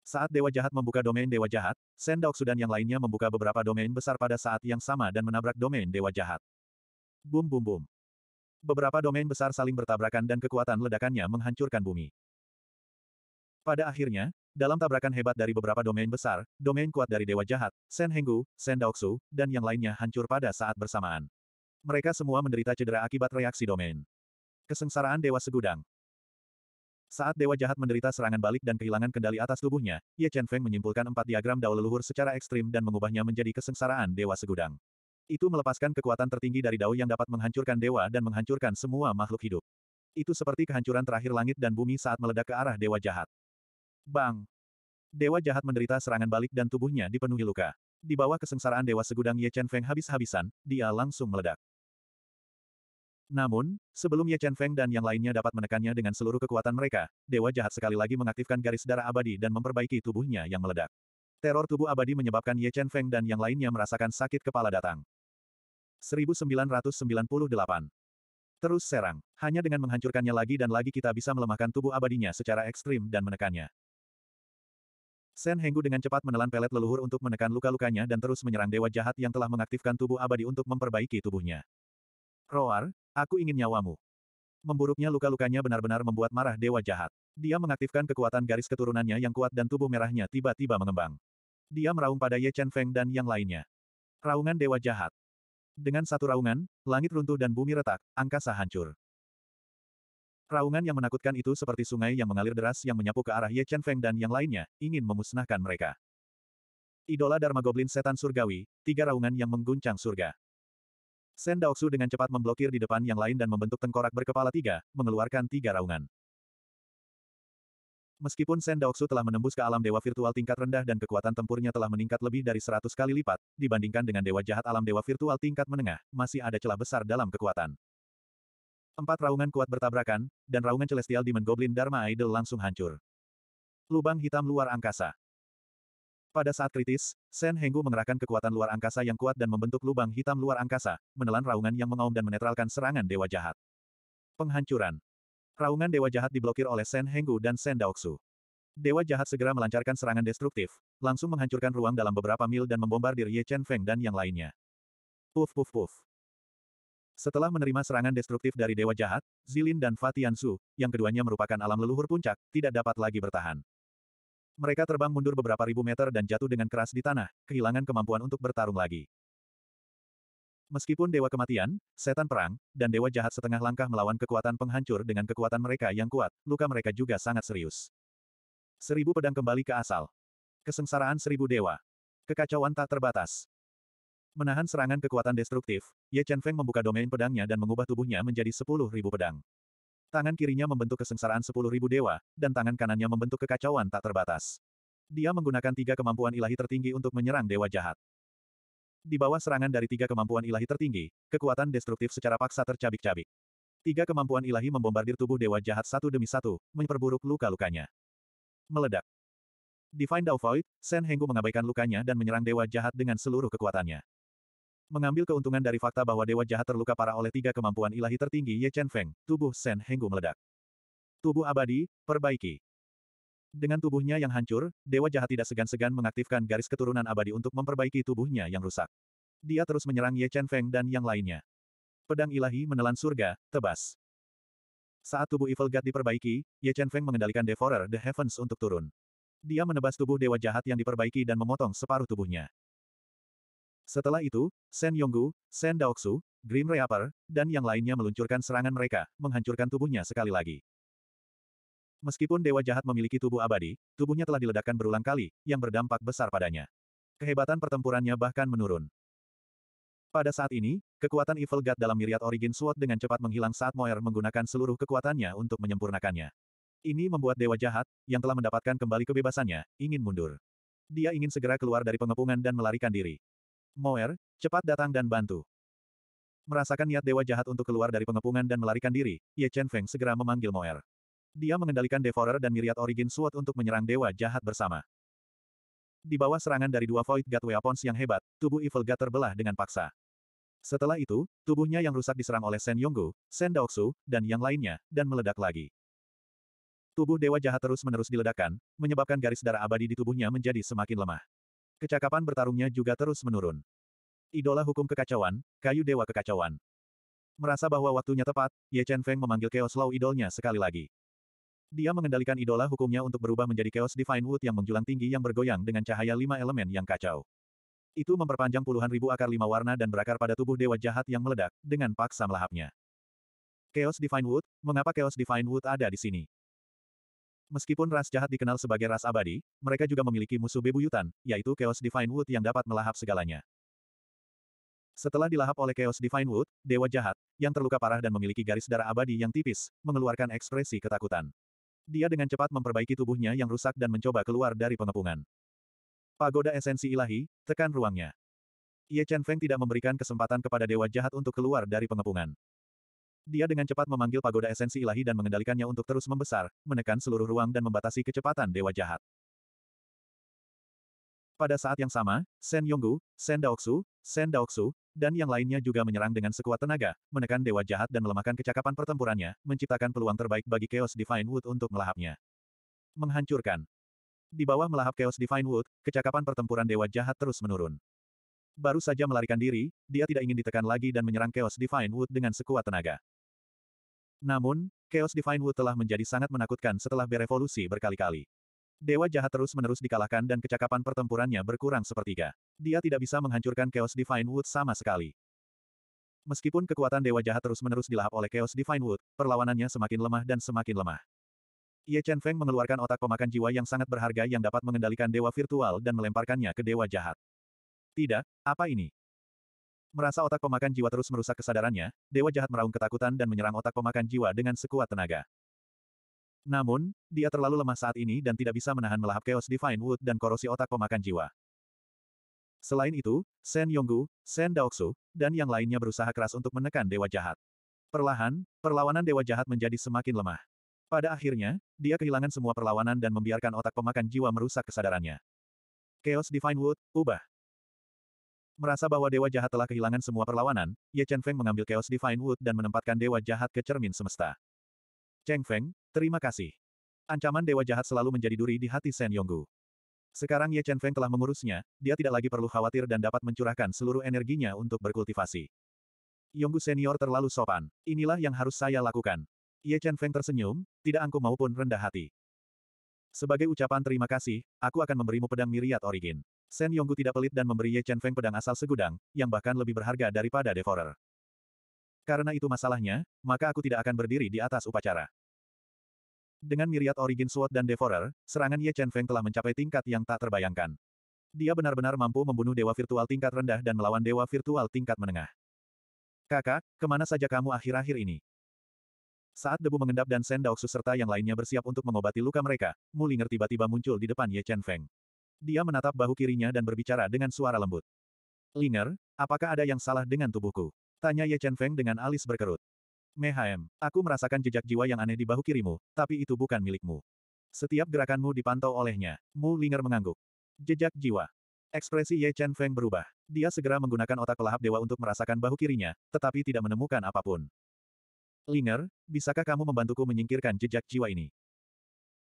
Speaker 1: Saat Dewa Jahat membuka domain Dewa Jahat, Sen Daoksu dan yang lainnya membuka beberapa domain besar pada saat yang sama dan menabrak domain Dewa Jahat. Bum bum bum. Beberapa domain besar saling bertabrakan dan kekuatan ledakannya menghancurkan bumi. Pada akhirnya, dalam tabrakan hebat dari beberapa domain besar, domain kuat dari Dewa Jahat, Sen Henggu, Sen Daoksu, dan yang lainnya hancur pada saat bersamaan. Mereka semua menderita cedera akibat reaksi domain. Kesengsaraan Dewa Segudang Saat Dewa Jahat menderita serangan balik dan kehilangan kendali atas tubuhnya, Ye Chen Feng menyimpulkan empat diagram dao leluhur secara ekstrim dan mengubahnya menjadi kesengsaraan Dewa Segudang. Itu melepaskan kekuatan tertinggi dari Dao yang dapat menghancurkan dewa dan menghancurkan semua makhluk hidup. Itu seperti kehancuran terakhir langit dan bumi saat meledak ke arah dewa jahat. Bang! Dewa jahat menderita serangan balik dan tubuhnya dipenuhi luka. Di bawah kesengsaraan dewa segudang Ye Chen Feng habis-habisan, dia langsung meledak. Namun, sebelum Ye Chen Feng dan yang lainnya dapat menekannya dengan seluruh kekuatan mereka, dewa jahat sekali lagi mengaktifkan garis darah abadi dan memperbaiki tubuhnya yang meledak. Teror tubuh abadi menyebabkan Ye Chen Feng dan yang lainnya merasakan sakit kepala datang. 1998. Terus serang. Hanya dengan menghancurkannya lagi dan lagi kita bisa melemahkan tubuh abadinya secara ekstrim dan menekannya. Sen Henggu dengan cepat menelan pelet leluhur untuk menekan luka-lukanya dan terus menyerang dewa jahat yang telah mengaktifkan tubuh abadi untuk memperbaiki tubuhnya. Roar, aku ingin nyawamu. Memburuknya luka-lukanya benar-benar membuat marah dewa jahat. Dia mengaktifkan kekuatan garis keturunannya yang kuat dan tubuh merahnya tiba-tiba mengembang. Dia meraung pada Ye Chen Feng dan yang lainnya. Raungan dewa jahat. Dengan satu raungan, langit runtuh dan bumi retak, angkasa hancur. Raungan yang menakutkan itu seperti sungai yang mengalir deras yang menyapu ke arah Ye Chen Feng dan yang lainnya, ingin memusnahkan mereka. Idola Dharma Goblin Setan Surgawi, tiga raungan yang mengguncang surga. Sen Daoksu dengan cepat memblokir di depan yang lain dan membentuk tengkorak berkepala tiga, mengeluarkan tiga raungan. Meskipun Sen Daoksu telah menembus ke alam dewa virtual tingkat rendah dan kekuatan tempurnya telah meningkat lebih dari 100 kali lipat, dibandingkan dengan dewa jahat alam dewa virtual tingkat menengah, masih ada celah besar dalam kekuatan. Empat raungan kuat bertabrakan, dan raungan celestial Demon Goblin Dharma Idol langsung hancur. Lubang hitam luar angkasa. Pada saat kritis, Sen Henggu mengerahkan kekuatan luar angkasa yang kuat dan membentuk lubang hitam luar angkasa, menelan raungan yang mengaum dan menetralkan serangan dewa jahat. Penghancuran. Raungan Dewa Jahat diblokir oleh Sen Henggu dan Sen Daoksu. Dewa Jahat segera melancarkan serangan destruktif, langsung menghancurkan ruang dalam beberapa mil dan membombardir Ye Chen Feng dan yang lainnya. Puf puf puf. Setelah menerima serangan destruktif dari Dewa Jahat, Zilin dan Fatian Su, yang keduanya merupakan alam leluhur puncak, tidak dapat lagi bertahan. Mereka terbang mundur beberapa ribu meter dan jatuh dengan keras di tanah, kehilangan kemampuan untuk bertarung lagi. Meskipun Dewa Kematian, Setan Perang, dan Dewa Jahat setengah langkah melawan kekuatan penghancur dengan kekuatan mereka yang kuat, luka mereka juga sangat serius. Seribu pedang kembali ke asal. Kesengsaraan seribu dewa. Kekacauan tak terbatas. Menahan serangan kekuatan destruktif, Ye Chen Feng membuka domain pedangnya dan mengubah tubuhnya menjadi sepuluh ribu pedang. Tangan kirinya membentuk kesengsaraan sepuluh ribu dewa, dan tangan kanannya membentuk kekacauan tak terbatas. Dia menggunakan tiga kemampuan ilahi tertinggi untuk menyerang dewa jahat. Di bawah serangan dari tiga kemampuan ilahi tertinggi, kekuatan destruktif secara paksa tercabik-cabik. Tiga kemampuan ilahi membombardir tubuh dewa jahat satu demi satu, memperburuk luka-lukanya. Meledak. Divine Dao Void, Sen Henggu mengabaikan lukanya dan menyerang dewa jahat dengan seluruh kekuatannya. Mengambil keuntungan dari fakta bahwa dewa jahat terluka parah oleh tiga kemampuan ilahi tertinggi Ye Chen Feng, tubuh Sen Henggu meledak. Tubuh abadi, perbaiki. Dengan tubuhnya yang hancur, Dewa Jahat tidak segan-segan mengaktifkan garis keturunan abadi untuk memperbaiki tubuhnya yang rusak. Dia terus menyerang Ye Chen Feng dan yang lainnya. Pedang ilahi menelan surga, tebas. Saat tubuh Evil God diperbaiki, Ye Chen Feng mengendalikan Devourer the Heavens untuk turun. Dia menebas tubuh Dewa Jahat yang diperbaiki dan memotong separuh tubuhnya. Setelah itu, Sen Yonggu, Sen Daoksu, Grim Reaper, dan yang lainnya meluncurkan serangan mereka, menghancurkan tubuhnya sekali lagi. Meskipun dewa jahat memiliki tubuh abadi, tubuhnya telah diledakkan berulang kali, yang berdampak besar padanya. Kehebatan pertempurannya bahkan menurun. Pada saat ini, kekuatan Evil God dalam miriat Origin Sword dengan cepat menghilang saat Moer menggunakan seluruh kekuatannya untuk menyempurnakannya. Ini membuat dewa jahat, yang telah mendapatkan kembali kebebasannya, ingin mundur. Dia ingin segera keluar dari pengepungan dan melarikan diri. Moer, cepat datang dan bantu. Merasakan niat dewa jahat untuk keluar dari pengepungan dan melarikan diri, Ye Chen Feng segera memanggil Moer. Dia mengendalikan Devourer dan Myriad Origin Sword untuk menyerang Dewa Jahat bersama. Di bawah serangan dari dua Void God Weapons yang hebat, tubuh Evil God terbelah dengan paksa. Setelah itu, tubuhnya yang rusak diserang oleh Sen Yonggu, Sen Daoksu, dan yang lainnya, dan meledak lagi. Tubuh Dewa Jahat terus-menerus diledakkan, menyebabkan garis darah abadi di tubuhnya menjadi semakin lemah. Kecakapan bertarungnya juga terus menurun. Idola hukum kekacauan, kayu dewa kekacauan. Merasa bahwa waktunya tepat, Ye Chen Feng memanggil Chaos Law idolnya sekali lagi. Dia mengendalikan idola hukumnya untuk berubah menjadi Chaos Divine Wood yang menjulang tinggi yang bergoyang dengan cahaya lima elemen yang kacau. Itu memperpanjang puluhan ribu akar lima warna dan berakar pada tubuh dewa jahat yang meledak, dengan paksa melahapnya. Chaos Divine Wood, mengapa Chaos Divine Wood ada di sini? Meskipun ras jahat dikenal sebagai ras abadi, mereka juga memiliki musuh bebuyutan, yaitu Chaos Divine Wood yang dapat melahap segalanya. Setelah dilahap oleh Chaos Divine Wood, dewa jahat, yang terluka parah dan memiliki garis darah abadi yang tipis, mengeluarkan ekspresi ketakutan. Dia dengan cepat memperbaiki tubuhnya yang rusak dan mencoba keluar dari pengepungan. Pagoda esensi ilahi, tekan ruangnya. Ye Chen Feng tidak memberikan kesempatan kepada dewa jahat untuk keluar dari pengepungan. Dia dengan cepat memanggil pagoda esensi ilahi dan mengendalikannya untuk terus membesar, menekan seluruh ruang dan membatasi kecepatan dewa jahat. Pada saat yang sama, Sen Yonggu, Sen Daoksu, Sen Daoksu, dan yang lainnya juga menyerang dengan sekuat tenaga, menekan dewa jahat dan melemahkan kecakapan pertempurannya, menciptakan peluang terbaik bagi Chaos Divine Wood untuk melahapnya. Menghancurkan. Di bawah melahap Chaos Divine Wood, kecakapan pertempuran dewa jahat terus menurun. Baru saja melarikan diri, dia tidak ingin ditekan lagi dan menyerang Chaos Divine Wood dengan sekuat tenaga. Namun, Chaos Divine Wood telah menjadi sangat menakutkan setelah berevolusi berkali-kali. Dewa jahat terus-menerus dikalahkan dan kecakapan pertempurannya berkurang sepertiga. Dia tidak bisa menghancurkan Chaos Divine Wood sama sekali. Meskipun kekuatan Dewa Jahat terus-menerus dilahap oleh Chaos Divine Wood, perlawanannya semakin lemah dan semakin lemah. Ye Chen Feng mengeluarkan otak pemakan jiwa yang sangat berharga yang dapat mengendalikan Dewa Virtual dan melemparkannya ke Dewa Jahat. Tidak, apa ini? Merasa otak pemakan jiwa terus merusak kesadarannya, Dewa Jahat meraung ketakutan dan menyerang otak pemakan jiwa dengan sekuat tenaga. Namun, dia terlalu lemah saat ini dan tidak bisa menahan melahap Chaos Divine Wood dan korosi otak pemakan jiwa. Selain itu, Sen Yonggu, Sen Daoksu, dan yang lainnya berusaha keras untuk menekan Dewa Jahat. Perlahan, perlawanan Dewa Jahat menjadi semakin lemah. Pada akhirnya, dia kehilangan semua perlawanan dan membiarkan otak pemakan jiwa merusak kesadarannya. Chaos Divine Wood, ubah. Merasa bahwa Dewa Jahat telah kehilangan semua perlawanan, Ye Chen Feng mengambil Chaos Divine Wood dan menempatkan Dewa Jahat ke cermin semesta. Cheng Feng, terima kasih. Ancaman dewa jahat selalu menjadi duri di hati Shen Yonggu. Sekarang Ye Chen Feng telah mengurusnya, dia tidak lagi perlu khawatir dan dapat mencurahkan seluruh energinya untuk berkultivasi. Yonggu senior terlalu sopan. Inilah yang harus saya lakukan. Ye Chen Feng tersenyum, tidak angkuh maupun rendah hati. Sebagai ucapan terima kasih, aku akan memberimu pedang miriat origin. Sen Yonggu tidak pelit dan memberi Ye Chen Feng pedang asal segudang, yang bahkan lebih berharga daripada Devorer. Karena itu masalahnya, maka aku tidak akan berdiri di atas upacara. Dengan Miriat Origin Sword dan Devourer, serangan Ye Chen Feng telah mencapai tingkat yang tak terbayangkan. Dia benar-benar mampu membunuh dewa virtual tingkat rendah dan melawan dewa virtual tingkat menengah. Kakak, kemana saja kamu akhir-akhir ini? Saat debu mengendap dan Sen Daoksu serta yang lainnya bersiap untuk mengobati luka mereka, Mulinger tiba-tiba muncul di depan Ye Chen Feng. Dia menatap bahu kirinya dan berbicara dengan suara lembut. Linger, apakah ada yang salah dengan tubuhku? Tanya Ye Chen Feng dengan alis berkerut. Mehaem, aku merasakan jejak jiwa yang aneh di bahu kirimu, tapi itu bukan milikmu. Setiap gerakanmu dipantau olehnya. Mu Linger mengangguk. Jejak jiwa. Ekspresi Ye Chen Feng berubah. Dia segera menggunakan otak pelahap dewa untuk merasakan bahu kirinya, tetapi tidak menemukan apapun. Linger, bisakah kamu membantuku menyingkirkan jejak jiwa ini?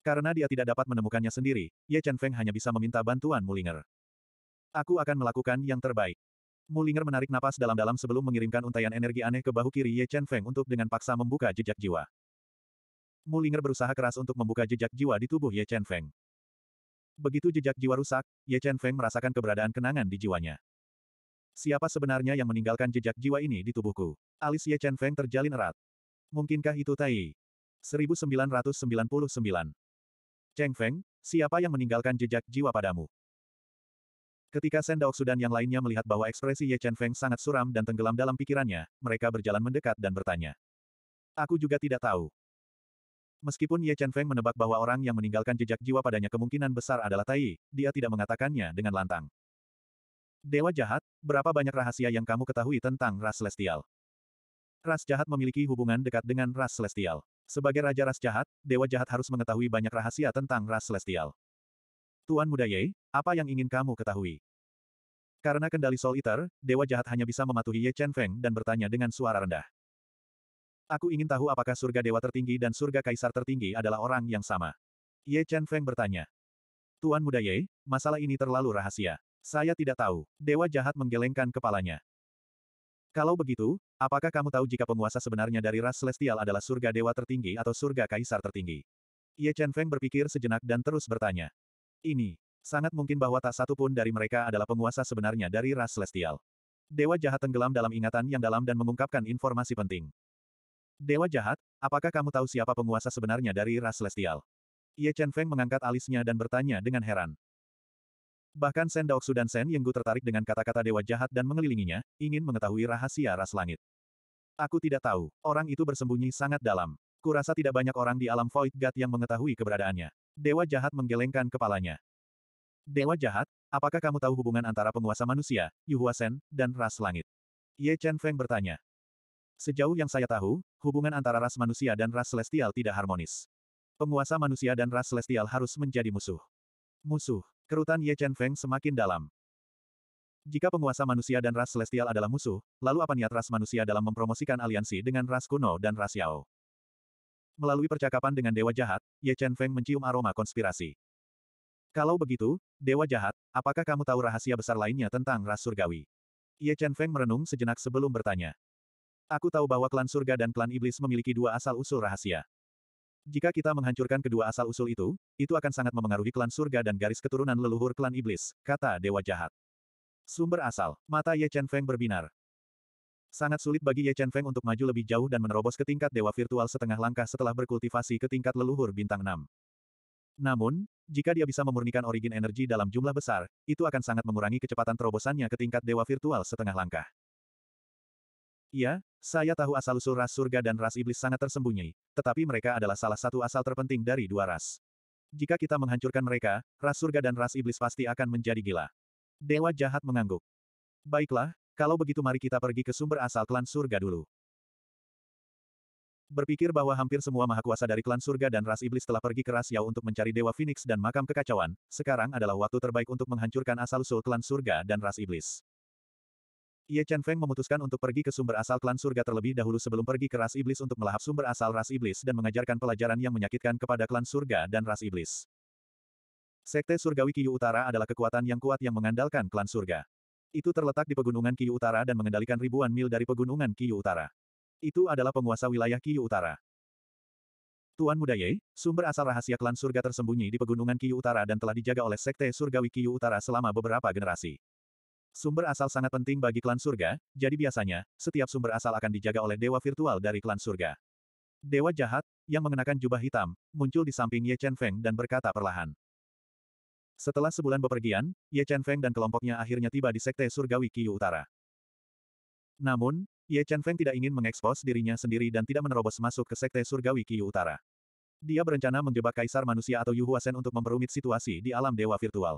Speaker 1: Karena dia tidak dapat menemukannya sendiri, Ye Chen Feng hanya bisa meminta bantuan Mu Linger. Aku akan melakukan yang terbaik. Mulinger menarik napas dalam-dalam sebelum mengirimkan untaian energi aneh ke bahu kiri Ye Chen Feng untuk dengan paksa membuka jejak jiwa. Mulinger berusaha keras untuk membuka jejak jiwa di tubuh Ye Chen Feng. Begitu jejak jiwa rusak, Ye Chen Feng merasakan keberadaan kenangan di jiwanya. Siapa sebenarnya yang meninggalkan jejak jiwa ini di tubuhku? Alis Ye Chen Feng terjalin erat. Mungkinkah itu Tai? 1999. Cheng Feng, siapa yang meninggalkan jejak jiwa padamu? Ketika Sendaok Sudan yang lainnya melihat bahwa ekspresi Ye Chen Feng sangat suram dan tenggelam dalam pikirannya, mereka berjalan mendekat dan bertanya. Aku juga tidak tahu. Meskipun Ye Chen Feng menebak bahwa orang yang meninggalkan jejak jiwa padanya kemungkinan besar adalah Tai, dia tidak mengatakannya dengan lantang. Dewa jahat, berapa banyak rahasia yang kamu ketahui tentang ras celestial? Ras jahat memiliki hubungan dekat dengan ras celestial. Sebagai raja ras jahat, dewa jahat harus mengetahui banyak rahasia tentang ras celestial. Tuan Muda Ye, apa yang ingin kamu ketahui? Karena kendali Soul Eater, Dewa Jahat hanya bisa mematuhi Ye Chen Feng dan bertanya dengan suara rendah. Aku ingin tahu apakah surga dewa tertinggi dan surga kaisar tertinggi adalah orang yang sama. Ye Chen Feng bertanya. Tuan Muda Ye, masalah ini terlalu rahasia. Saya tidak tahu. Dewa jahat menggelengkan kepalanya. Kalau begitu, apakah kamu tahu jika penguasa sebenarnya dari ras celestial adalah surga dewa tertinggi atau surga kaisar tertinggi? Ye Chen Feng berpikir sejenak dan terus bertanya ini. Sangat mungkin bahwa tak satu pun dari mereka adalah penguasa sebenarnya dari ras celestial. Dewa jahat tenggelam dalam ingatan yang dalam dan mengungkapkan informasi penting. Dewa jahat, apakah kamu tahu siapa penguasa sebenarnya dari ras celestial? Ye Chen Feng mengangkat alisnya dan bertanya dengan heran. Bahkan Sen Daoksu dan Sen Yenggu tertarik dengan kata-kata dewa jahat dan mengelilinginya, ingin mengetahui rahasia ras langit. Aku tidak tahu, orang itu bersembunyi sangat dalam. Kurasa tidak banyak orang di alam Void God yang mengetahui keberadaannya. Dewa jahat menggelengkan kepalanya. Dewa jahat, apakah kamu tahu hubungan antara penguasa manusia, Yuhua Sen, dan ras langit? Ye Chen Feng bertanya. Sejauh yang saya tahu, hubungan antara ras manusia dan ras celestial tidak harmonis. Penguasa manusia dan ras celestial harus menjadi musuh. Musuh, kerutan Ye Chen Feng semakin dalam. Jika penguasa manusia dan ras celestial adalah musuh, lalu apa niat ras manusia dalam mempromosikan aliansi dengan ras kuno dan ras Yao? Melalui percakapan dengan Dewa Jahat, Ye Chen Feng mencium aroma konspirasi. Kalau begitu, Dewa Jahat, apakah kamu tahu rahasia besar lainnya tentang ras surgawi? Ye Chen Feng merenung sejenak sebelum bertanya. Aku tahu bahwa klan surga dan klan iblis memiliki dua asal-usul rahasia. Jika kita menghancurkan kedua asal-usul itu, itu akan sangat memengaruhi klan surga dan garis keturunan leluhur klan iblis, kata Dewa Jahat. Sumber asal, mata Ye Chen Feng berbinar. Sangat sulit bagi Ye Chen Feng untuk maju lebih jauh dan menerobos ke tingkat dewa virtual setengah langkah setelah berkultivasi ke tingkat leluhur bintang 6. Namun, jika dia bisa memurnikan origin energi dalam jumlah besar, itu akan sangat mengurangi kecepatan terobosannya ke tingkat dewa virtual setengah langkah. Ya, saya tahu asal-usul ras surga dan ras iblis sangat tersembunyi, tetapi mereka adalah salah satu asal terpenting dari dua ras. Jika kita menghancurkan mereka, ras surga dan ras iblis pasti akan menjadi gila. Dewa jahat mengangguk. Baiklah, kalau begitu mari kita pergi ke sumber asal klan surga dulu. Berpikir bahwa hampir semua mahakuasa dari klan surga dan ras iblis telah pergi ke ras Yao untuk mencari Dewa Phoenix dan makam kekacauan, sekarang adalah waktu terbaik untuk menghancurkan asal-usul klan surga dan ras iblis. Ye Chen Feng memutuskan untuk pergi ke sumber asal klan surga terlebih dahulu sebelum pergi ke ras iblis untuk melahap sumber asal ras iblis dan mengajarkan pelajaran yang menyakitkan kepada klan surga dan ras iblis. Sekte Surgawi Kiyu Utara adalah kekuatan yang kuat yang mengandalkan klan surga. Itu terletak di pegunungan Kiyu Utara dan mengendalikan ribuan mil dari pegunungan Kiyu Utara. Itu adalah penguasa wilayah Kiyu Utara. Tuan Muda Ye, sumber asal rahasia klan surga tersembunyi di pegunungan Kiyu Utara dan telah dijaga oleh Sekte Surgawi Kiyu Utara selama beberapa generasi. Sumber asal sangat penting bagi klan surga, jadi biasanya, setiap sumber asal akan dijaga oleh dewa virtual dari klan surga. Dewa jahat, yang mengenakan jubah hitam, muncul di samping Ye Chen Feng dan berkata perlahan. Setelah sebulan bepergian, Ye Chen Feng dan kelompoknya akhirnya tiba di Sekte Surgawi Kiyu Utara. Namun, Ye Chen Feng tidak ingin mengekspos dirinya sendiri dan tidak menerobos masuk ke Sekte Surgawi Kiyu Utara. Dia berencana menjebak Kaisar Manusia atau Yu Huasen untuk memperumit situasi di alam dewa virtual.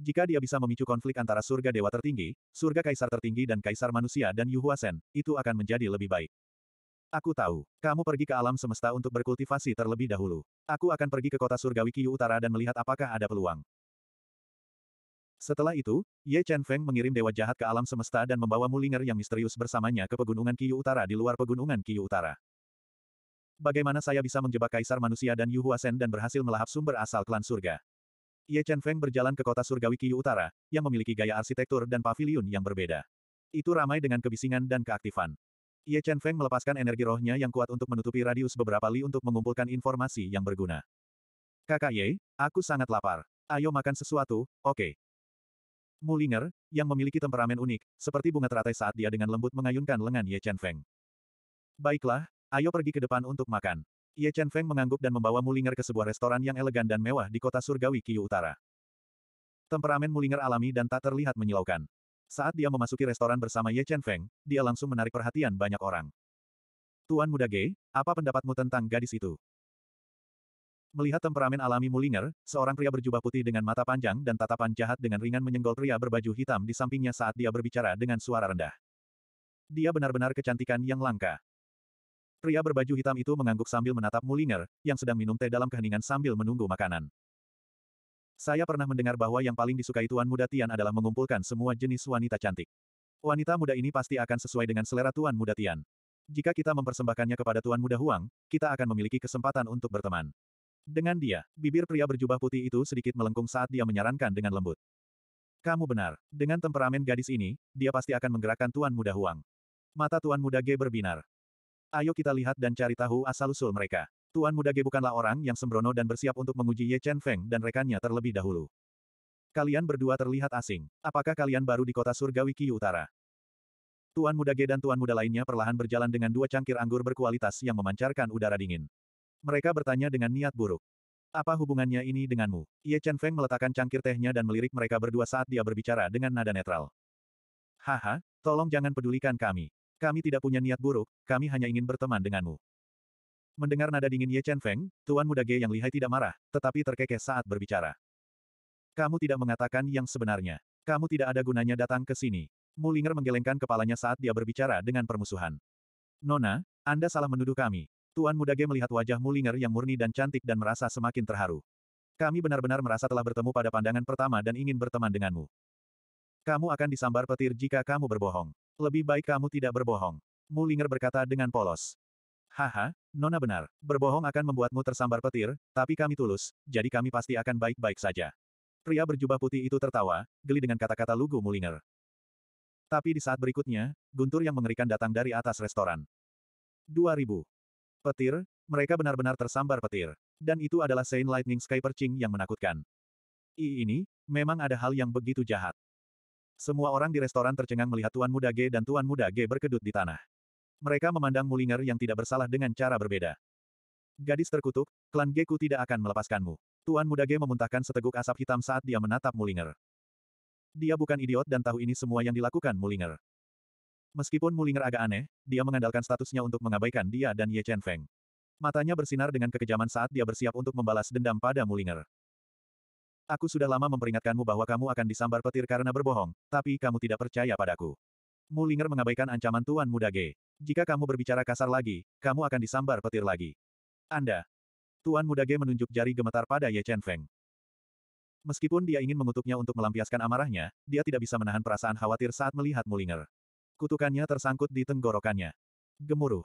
Speaker 1: Jika dia bisa memicu konflik antara surga dewa tertinggi, surga kaisar tertinggi dan kaisar manusia dan Yu Huasen, itu akan menjadi lebih baik. Aku tahu. Kamu pergi ke alam semesta untuk berkultivasi terlebih dahulu. Aku akan pergi ke kota surgawi Kiyu Utara dan melihat apakah ada peluang. Setelah itu, Ye Chen Feng mengirim dewa jahat ke alam semesta dan membawa Mulinger yang misterius bersamanya ke pegunungan Kiyu Utara di luar pegunungan Kiyu Utara. Bagaimana saya bisa menjebak kaisar manusia dan Yu Huasen dan berhasil melahap sumber asal klan surga? Ye Chen Feng berjalan ke kota surgawi Kiyu Utara, yang memiliki gaya arsitektur dan pavilion yang berbeda. Itu ramai dengan kebisingan dan keaktifan. Ye Chen Feng melepaskan energi rohnya yang kuat untuk menutupi radius beberapa li untuk mengumpulkan informasi yang berguna. Kakak Ye, aku sangat lapar. Ayo makan sesuatu, oke. Okay. Mulinger, yang memiliki temperamen unik, seperti bunga teratai saat dia dengan lembut mengayunkan lengan Ye Chen Feng. Baiklah, ayo pergi ke depan untuk makan. Ye Chen Feng mengangguk dan membawa Mulinger ke sebuah restoran yang elegan dan mewah di kota surgawi Kiyu Utara. Temperamen Mulinger alami dan tak terlihat menyilaukan. Saat dia memasuki restoran bersama Ye Chen Feng, dia langsung menarik perhatian banyak orang. Tuan Muda Ge, apa pendapatmu tentang gadis itu? Melihat temperamen alami Mulinger, seorang pria berjubah putih dengan mata panjang dan tatapan jahat dengan ringan menyenggol pria berbaju hitam di sampingnya saat dia berbicara dengan suara rendah. Dia benar-benar kecantikan yang langka. Pria berbaju hitam itu mengangguk sambil menatap Mulinger, yang sedang minum teh dalam keheningan sambil menunggu makanan. Saya pernah mendengar bahwa yang paling disukai Tuan Muda Tian adalah mengumpulkan semua jenis wanita cantik. Wanita muda ini pasti akan sesuai dengan selera Tuan Muda Tian. Jika kita mempersembahkannya kepada Tuan Muda Huang, kita akan memiliki kesempatan untuk berteman. Dengan dia, bibir pria berjubah putih itu sedikit melengkung saat dia menyarankan dengan lembut. Kamu benar, dengan temperamen gadis ini, dia pasti akan menggerakkan Tuan Muda Huang. Mata Tuan Muda G berbinar. Ayo kita lihat dan cari tahu asal-usul mereka. Tuan muda Ge bukanlah orang yang sembrono dan bersiap untuk menguji Ye Chen Feng dan rekannya terlebih dahulu. Kalian berdua terlihat asing. Apakah kalian baru di kota surgawi Kiyu Utara? Tuan muda Ge dan tuan muda lainnya perlahan berjalan dengan dua cangkir anggur berkualitas yang memancarkan udara dingin. Mereka bertanya dengan niat buruk. Apa hubungannya ini denganmu? Ye Chen Feng meletakkan cangkir tehnya dan melirik mereka berdua saat dia berbicara dengan nada netral. Haha, tolong jangan pedulikan kami. Kami tidak punya niat buruk, kami hanya ingin berteman denganmu. Mendengar nada dingin Ye Chen Feng, Tuan Muda Ge yang lihai tidak marah, tetapi terkekeh saat berbicara. Kamu tidak mengatakan yang sebenarnya. Kamu tidak ada gunanya datang ke sini. Mulinger menggelengkan kepalanya saat dia berbicara dengan permusuhan. Nona, Anda salah menuduh kami. Tuan Muda Ge melihat wajah Mulinger yang murni dan cantik dan merasa semakin terharu. Kami benar-benar merasa telah bertemu pada pandangan pertama dan ingin berteman denganmu. Kamu akan disambar petir jika kamu berbohong. Lebih baik kamu tidak berbohong. Mulinger berkata dengan polos. Haha, Nona benar, berbohong akan membuatmu tersambar petir, tapi kami tulus, jadi kami pasti akan baik-baik saja. Pria berjubah putih itu tertawa, geli dengan kata-kata Lugu Mulinger. Tapi di saat berikutnya, guntur yang mengerikan datang dari atas restoran. 2000. Petir, mereka benar-benar tersambar petir. Dan itu adalah sein Lightning Sky Perching yang menakutkan. I ini, memang ada hal yang begitu jahat. Semua orang di restoran tercengang melihat Tuan Muda G dan Tuan Muda G berkedut di tanah. Mereka memandang Mulinger yang tidak bersalah dengan cara berbeda. Gadis terkutuk, klan Geku tidak akan melepaskanmu. Tuan muda Ge memuntahkan seteguk asap hitam saat dia menatap Mulinger. Dia bukan idiot dan tahu ini semua yang dilakukan Mulinger. Meskipun Mulinger agak aneh, dia mengandalkan statusnya untuk mengabaikan dia dan Ye Chen Feng. Matanya bersinar dengan kekejaman saat dia bersiap untuk membalas dendam pada Mulinger. Aku sudah lama memperingatkanmu bahwa kamu akan disambar petir karena berbohong, tapi kamu tidak percaya padaku. Mulinger mengabaikan ancaman Tuan Muda Ge. Jika kamu berbicara kasar lagi, kamu akan disambar petir lagi. Anda. Tuan Muda G menunjuk jari gemetar pada Ye Chen Feng. Meskipun dia ingin mengutuknya untuk melampiaskan amarahnya, dia tidak bisa menahan perasaan khawatir saat melihat Mulinger. Kutukannya tersangkut di tenggorokannya. Gemuruh.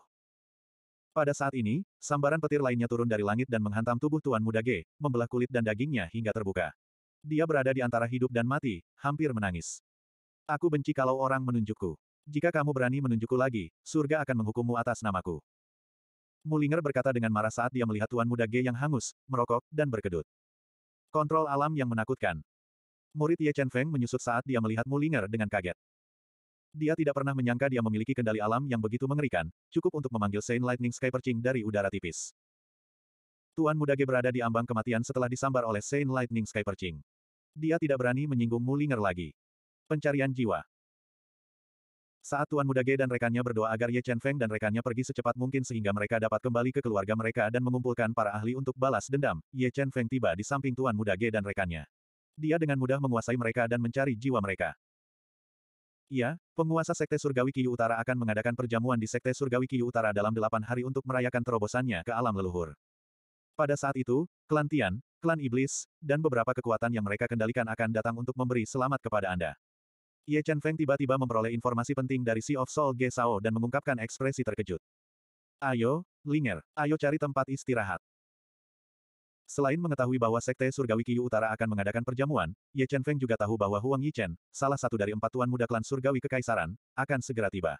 Speaker 1: Pada saat ini, sambaran petir lainnya turun dari langit dan menghantam tubuh Tuan Muda G, membelah kulit dan dagingnya hingga terbuka. Dia berada di antara hidup dan mati, hampir menangis. Aku benci kalau orang menunjukku. Jika kamu berani menunjukku lagi, surga akan menghukummu atas namaku. Mulinger berkata dengan marah saat dia melihat tuan muda G yang hangus, merokok, dan berkedut. Kontrol alam yang menakutkan. Murid Ye Chen Feng menyusut saat dia melihat Mulinger dengan kaget. Dia tidak pernah menyangka dia memiliki kendali alam yang begitu mengerikan, cukup untuk memanggil Saint Lightning Sky Perching dari udara tipis. Tuan muda G berada di ambang kematian setelah disambar oleh Saint Lightning Sky Perching. Dia tidak berani menyinggung Mulinger lagi. Pencarian jiwa. Saat Tuan Muda Ge dan rekannya berdoa agar Ye Chen Feng dan rekannya pergi secepat mungkin sehingga mereka dapat kembali ke keluarga mereka dan mengumpulkan para ahli untuk balas dendam, Ye Chen Feng tiba di samping Tuan Muda Ge dan rekannya. Dia dengan mudah menguasai mereka dan mencari jiwa mereka. Iya, penguasa Sekte Surgawi Kiyu Utara akan mengadakan perjamuan di Sekte Surgawi Kiyu Utara dalam delapan hari untuk merayakan terobosannya ke alam leluhur. Pada saat itu, klan Tian, klan Iblis, dan beberapa kekuatan yang mereka kendalikan akan datang untuk memberi selamat kepada Anda. Ye Chen Feng tiba-tiba memperoleh informasi penting dari Sea of Soul Ge Sao dan mengungkapkan ekspresi terkejut. Ayo, Linger, ayo cari tempat istirahat. Selain mengetahui bahwa Sekte Surgawi Kiyu Utara akan mengadakan perjamuan, Ye Chen Feng juga tahu bahwa Huang Yichen, salah satu dari empat tuan muda klan Surgawi Kekaisaran, akan segera tiba.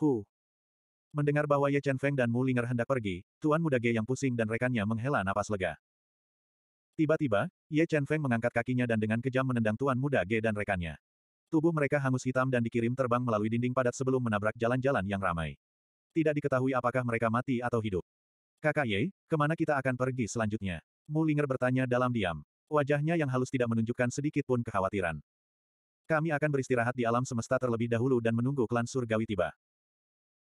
Speaker 1: Hu. Mendengar bahwa Ye Chen Feng dan Mu Linger hendak pergi, tuan muda Ge yang pusing dan rekannya menghela napas lega. Tiba-tiba, Ye Chen Feng mengangkat kakinya dan dengan kejam menendang tuan muda Ge dan rekannya. Tubuh mereka hangus hitam dan dikirim terbang melalui dinding padat sebelum menabrak jalan-jalan yang ramai. Tidak diketahui apakah mereka mati atau hidup. Kakak Ye, kemana kita akan pergi selanjutnya? Mulinger bertanya dalam diam. Wajahnya yang halus tidak menunjukkan sedikit pun kekhawatiran. Kami akan beristirahat di alam semesta terlebih dahulu dan menunggu klan surgawi tiba.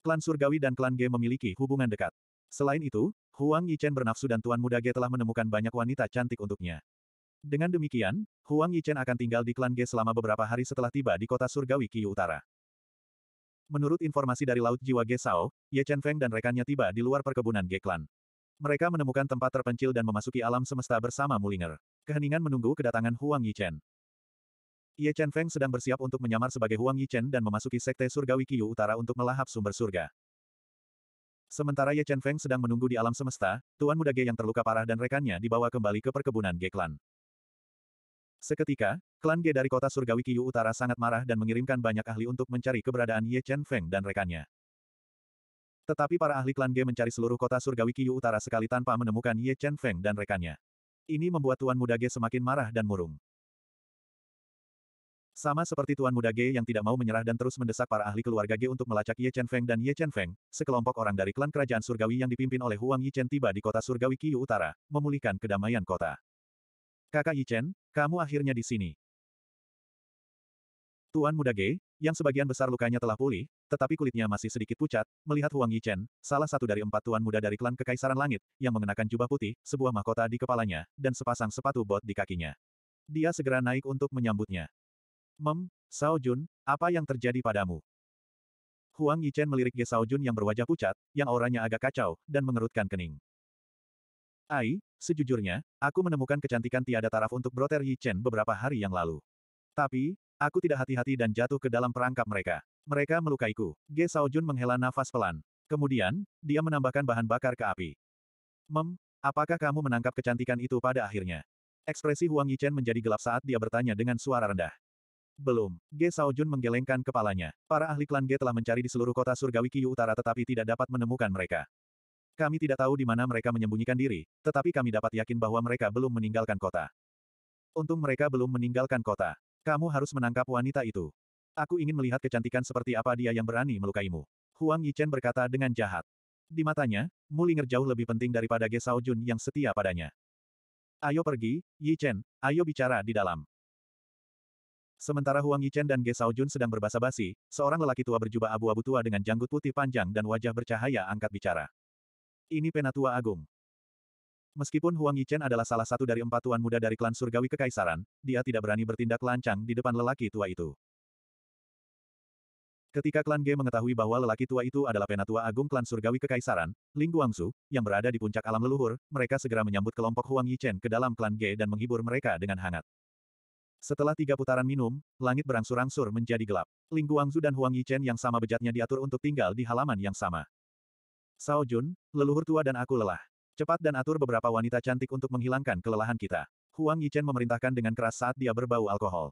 Speaker 1: Klan surgawi dan klan G memiliki hubungan dekat. Selain itu, Huang Yichen bernafsu dan Tuan Muda Ge telah menemukan banyak wanita cantik untuknya. Dengan demikian, Huang Yichen akan tinggal di klan G selama beberapa hari setelah tiba di kota surgawi Kiyu Utara. Menurut informasi dari Laut Jiwa Ge Sao, Ye Chen Feng dan rekannya tiba di luar perkebunan Ge Klan. Mereka menemukan tempat terpencil dan memasuki alam semesta bersama Mulinger. Keheningan menunggu kedatangan Huang Yichen. Ye Chen Feng sedang bersiap untuk menyamar sebagai Huang Yichen dan memasuki sekte surgawi Kiyu Utara untuk melahap sumber surga. Sementara Ye Chen Feng sedang menunggu di alam semesta, Tuan Muda Ge yang terluka parah dan rekannya dibawa kembali ke perkebunan Ge Klan. Seketika, klan Ge dari kota surgawi Kiyu Utara sangat marah dan mengirimkan banyak ahli untuk mencari keberadaan Ye Chen Feng dan rekannya. Tetapi para ahli klan Ge mencari seluruh kota surgawi Kiyu Utara sekali tanpa menemukan Ye Chen Feng dan rekannya. Ini membuat Tuan Muda Ge semakin marah dan murung. Sama seperti Tuan Muda Ge yang tidak mau menyerah dan terus mendesak para ahli keluarga Ge untuk melacak Ye Chen Feng dan Ye Chen Feng, sekelompok orang dari klan kerajaan surgawi yang dipimpin oleh Huang Yi Chen tiba di kota surgawi Kiyu Utara, memulihkan kedamaian kota. Kakak Yichen, kamu akhirnya di sini. Tuan muda Ge, yang sebagian besar lukanya telah pulih, tetapi kulitnya masih sedikit pucat, melihat Huang Yichen, salah satu dari empat tuan muda dari klan Kekaisaran Langit, yang mengenakan jubah putih, sebuah mahkota di kepalanya, dan sepasang sepatu bot di kakinya. Dia segera naik untuk menyambutnya. Mem, Sao Jun, apa yang terjadi padamu? Huang Yichen melirik Ge Sao Jun yang berwajah pucat, yang auranya agak kacau, dan mengerutkan kening. Ai, sejujurnya, aku menemukan kecantikan tiada taraf untuk Brother Yi Chen beberapa hari yang lalu. Tapi, aku tidak hati-hati dan jatuh ke dalam perangkap mereka. Mereka melukaiku. Ge Saojun menghela nafas pelan. Kemudian, dia menambahkan bahan bakar ke api. Mem, apakah kamu menangkap kecantikan itu pada akhirnya? Ekspresi Huang Yi Chen menjadi gelap saat dia bertanya dengan suara rendah. Belum. Ge Saojun menggelengkan kepalanya. Para ahli klan Ge telah mencari di seluruh kota surgawi Kiyu Utara tetapi tidak dapat menemukan mereka. Kami tidak tahu di mana mereka menyembunyikan diri, tetapi kami dapat yakin bahwa mereka belum meninggalkan kota. Untung mereka belum meninggalkan kota. Kamu harus menangkap wanita itu. Aku ingin melihat kecantikan seperti apa dia yang berani melukaimu. Huang Yichen berkata dengan jahat. Di matanya, Mulinger jauh lebih penting daripada Ge Sao Jun yang setia padanya. Ayo pergi, Yichen, ayo bicara di dalam. Sementara Huang Yichen dan Ge Jun sedang berbasa-basi, seorang lelaki tua berjubah abu-abu tua dengan janggut putih panjang dan wajah bercahaya angkat bicara. Ini Penatua Agung. Meskipun Huang Yichen adalah salah satu dari empat tuan muda dari klan surgawi kekaisaran, dia tidak berani bertindak lancang di depan lelaki tua itu. Ketika klan Ge mengetahui bahwa lelaki tua itu adalah penatua agung klan surgawi kekaisaran, Ling Guangzu, yang berada di puncak alam leluhur, mereka segera menyambut kelompok Huang Yichen ke dalam klan Ge dan menghibur mereka dengan hangat. Setelah tiga putaran minum, langit berangsur-angsur menjadi gelap. Ling Guangzu dan Huang Yichen yang sama bejatnya diatur untuk tinggal di halaman yang sama. Sao Jun, leluhur tua dan aku lelah. Cepat dan atur beberapa wanita cantik untuk menghilangkan kelelahan kita. Huang Yichen memerintahkan dengan keras saat dia berbau alkohol.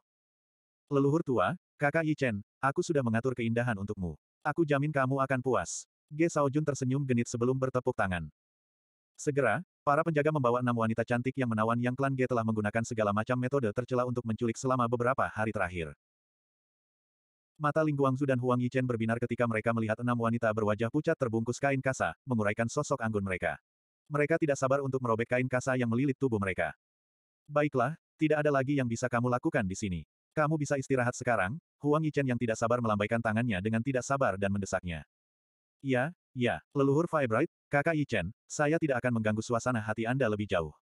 Speaker 1: Leluhur tua, kakak Yichen, aku sudah mengatur keindahan untukmu. Aku jamin kamu akan puas. Ge Sao Jun tersenyum genit sebelum bertepuk tangan. Segera, para penjaga membawa enam wanita cantik yang menawan yang klan Ge telah menggunakan segala macam metode tercela untuk menculik selama beberapa hari terakhir. Mata Ling Guangzu dan Huang Yichen berbinar ketika mereka melihat enam wanita berwajah pucat terbungkus kain kasa, menguraikan sosok anggun mereka. Mereka tidak sabar untuk merobek kain kasa yang melilit tubuh mereka. Baiklah, tidak ada lagi yang bisa kamu lakukan di sini. Kamu bisa istirahat sekarang, Huang Yichen yang tidak sabar melambaikan tangannya dengan tidak sabar dan mendesaknya. Ya, ya, leluhur Firebright, kakak Yichen, saya tidak akan mengganggu suasana hati Anda lebih jauh.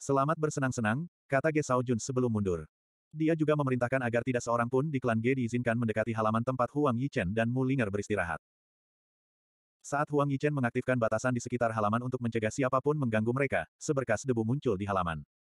Speaker 1: Selamat bersenang-senang, kata Ge Jun sebelum mundur. Dia juga memerintahkan agar tidak seorang pun di klan G diizinkan mendekati halaman tempat Huang Yichen dan Mu Ling'er beristirahat. Saat Huang Yichen mengaktifkan batasan di sekitar halaman untuk mencegah siapapun mengganggu mereka, seberkas debu muncul di halaman.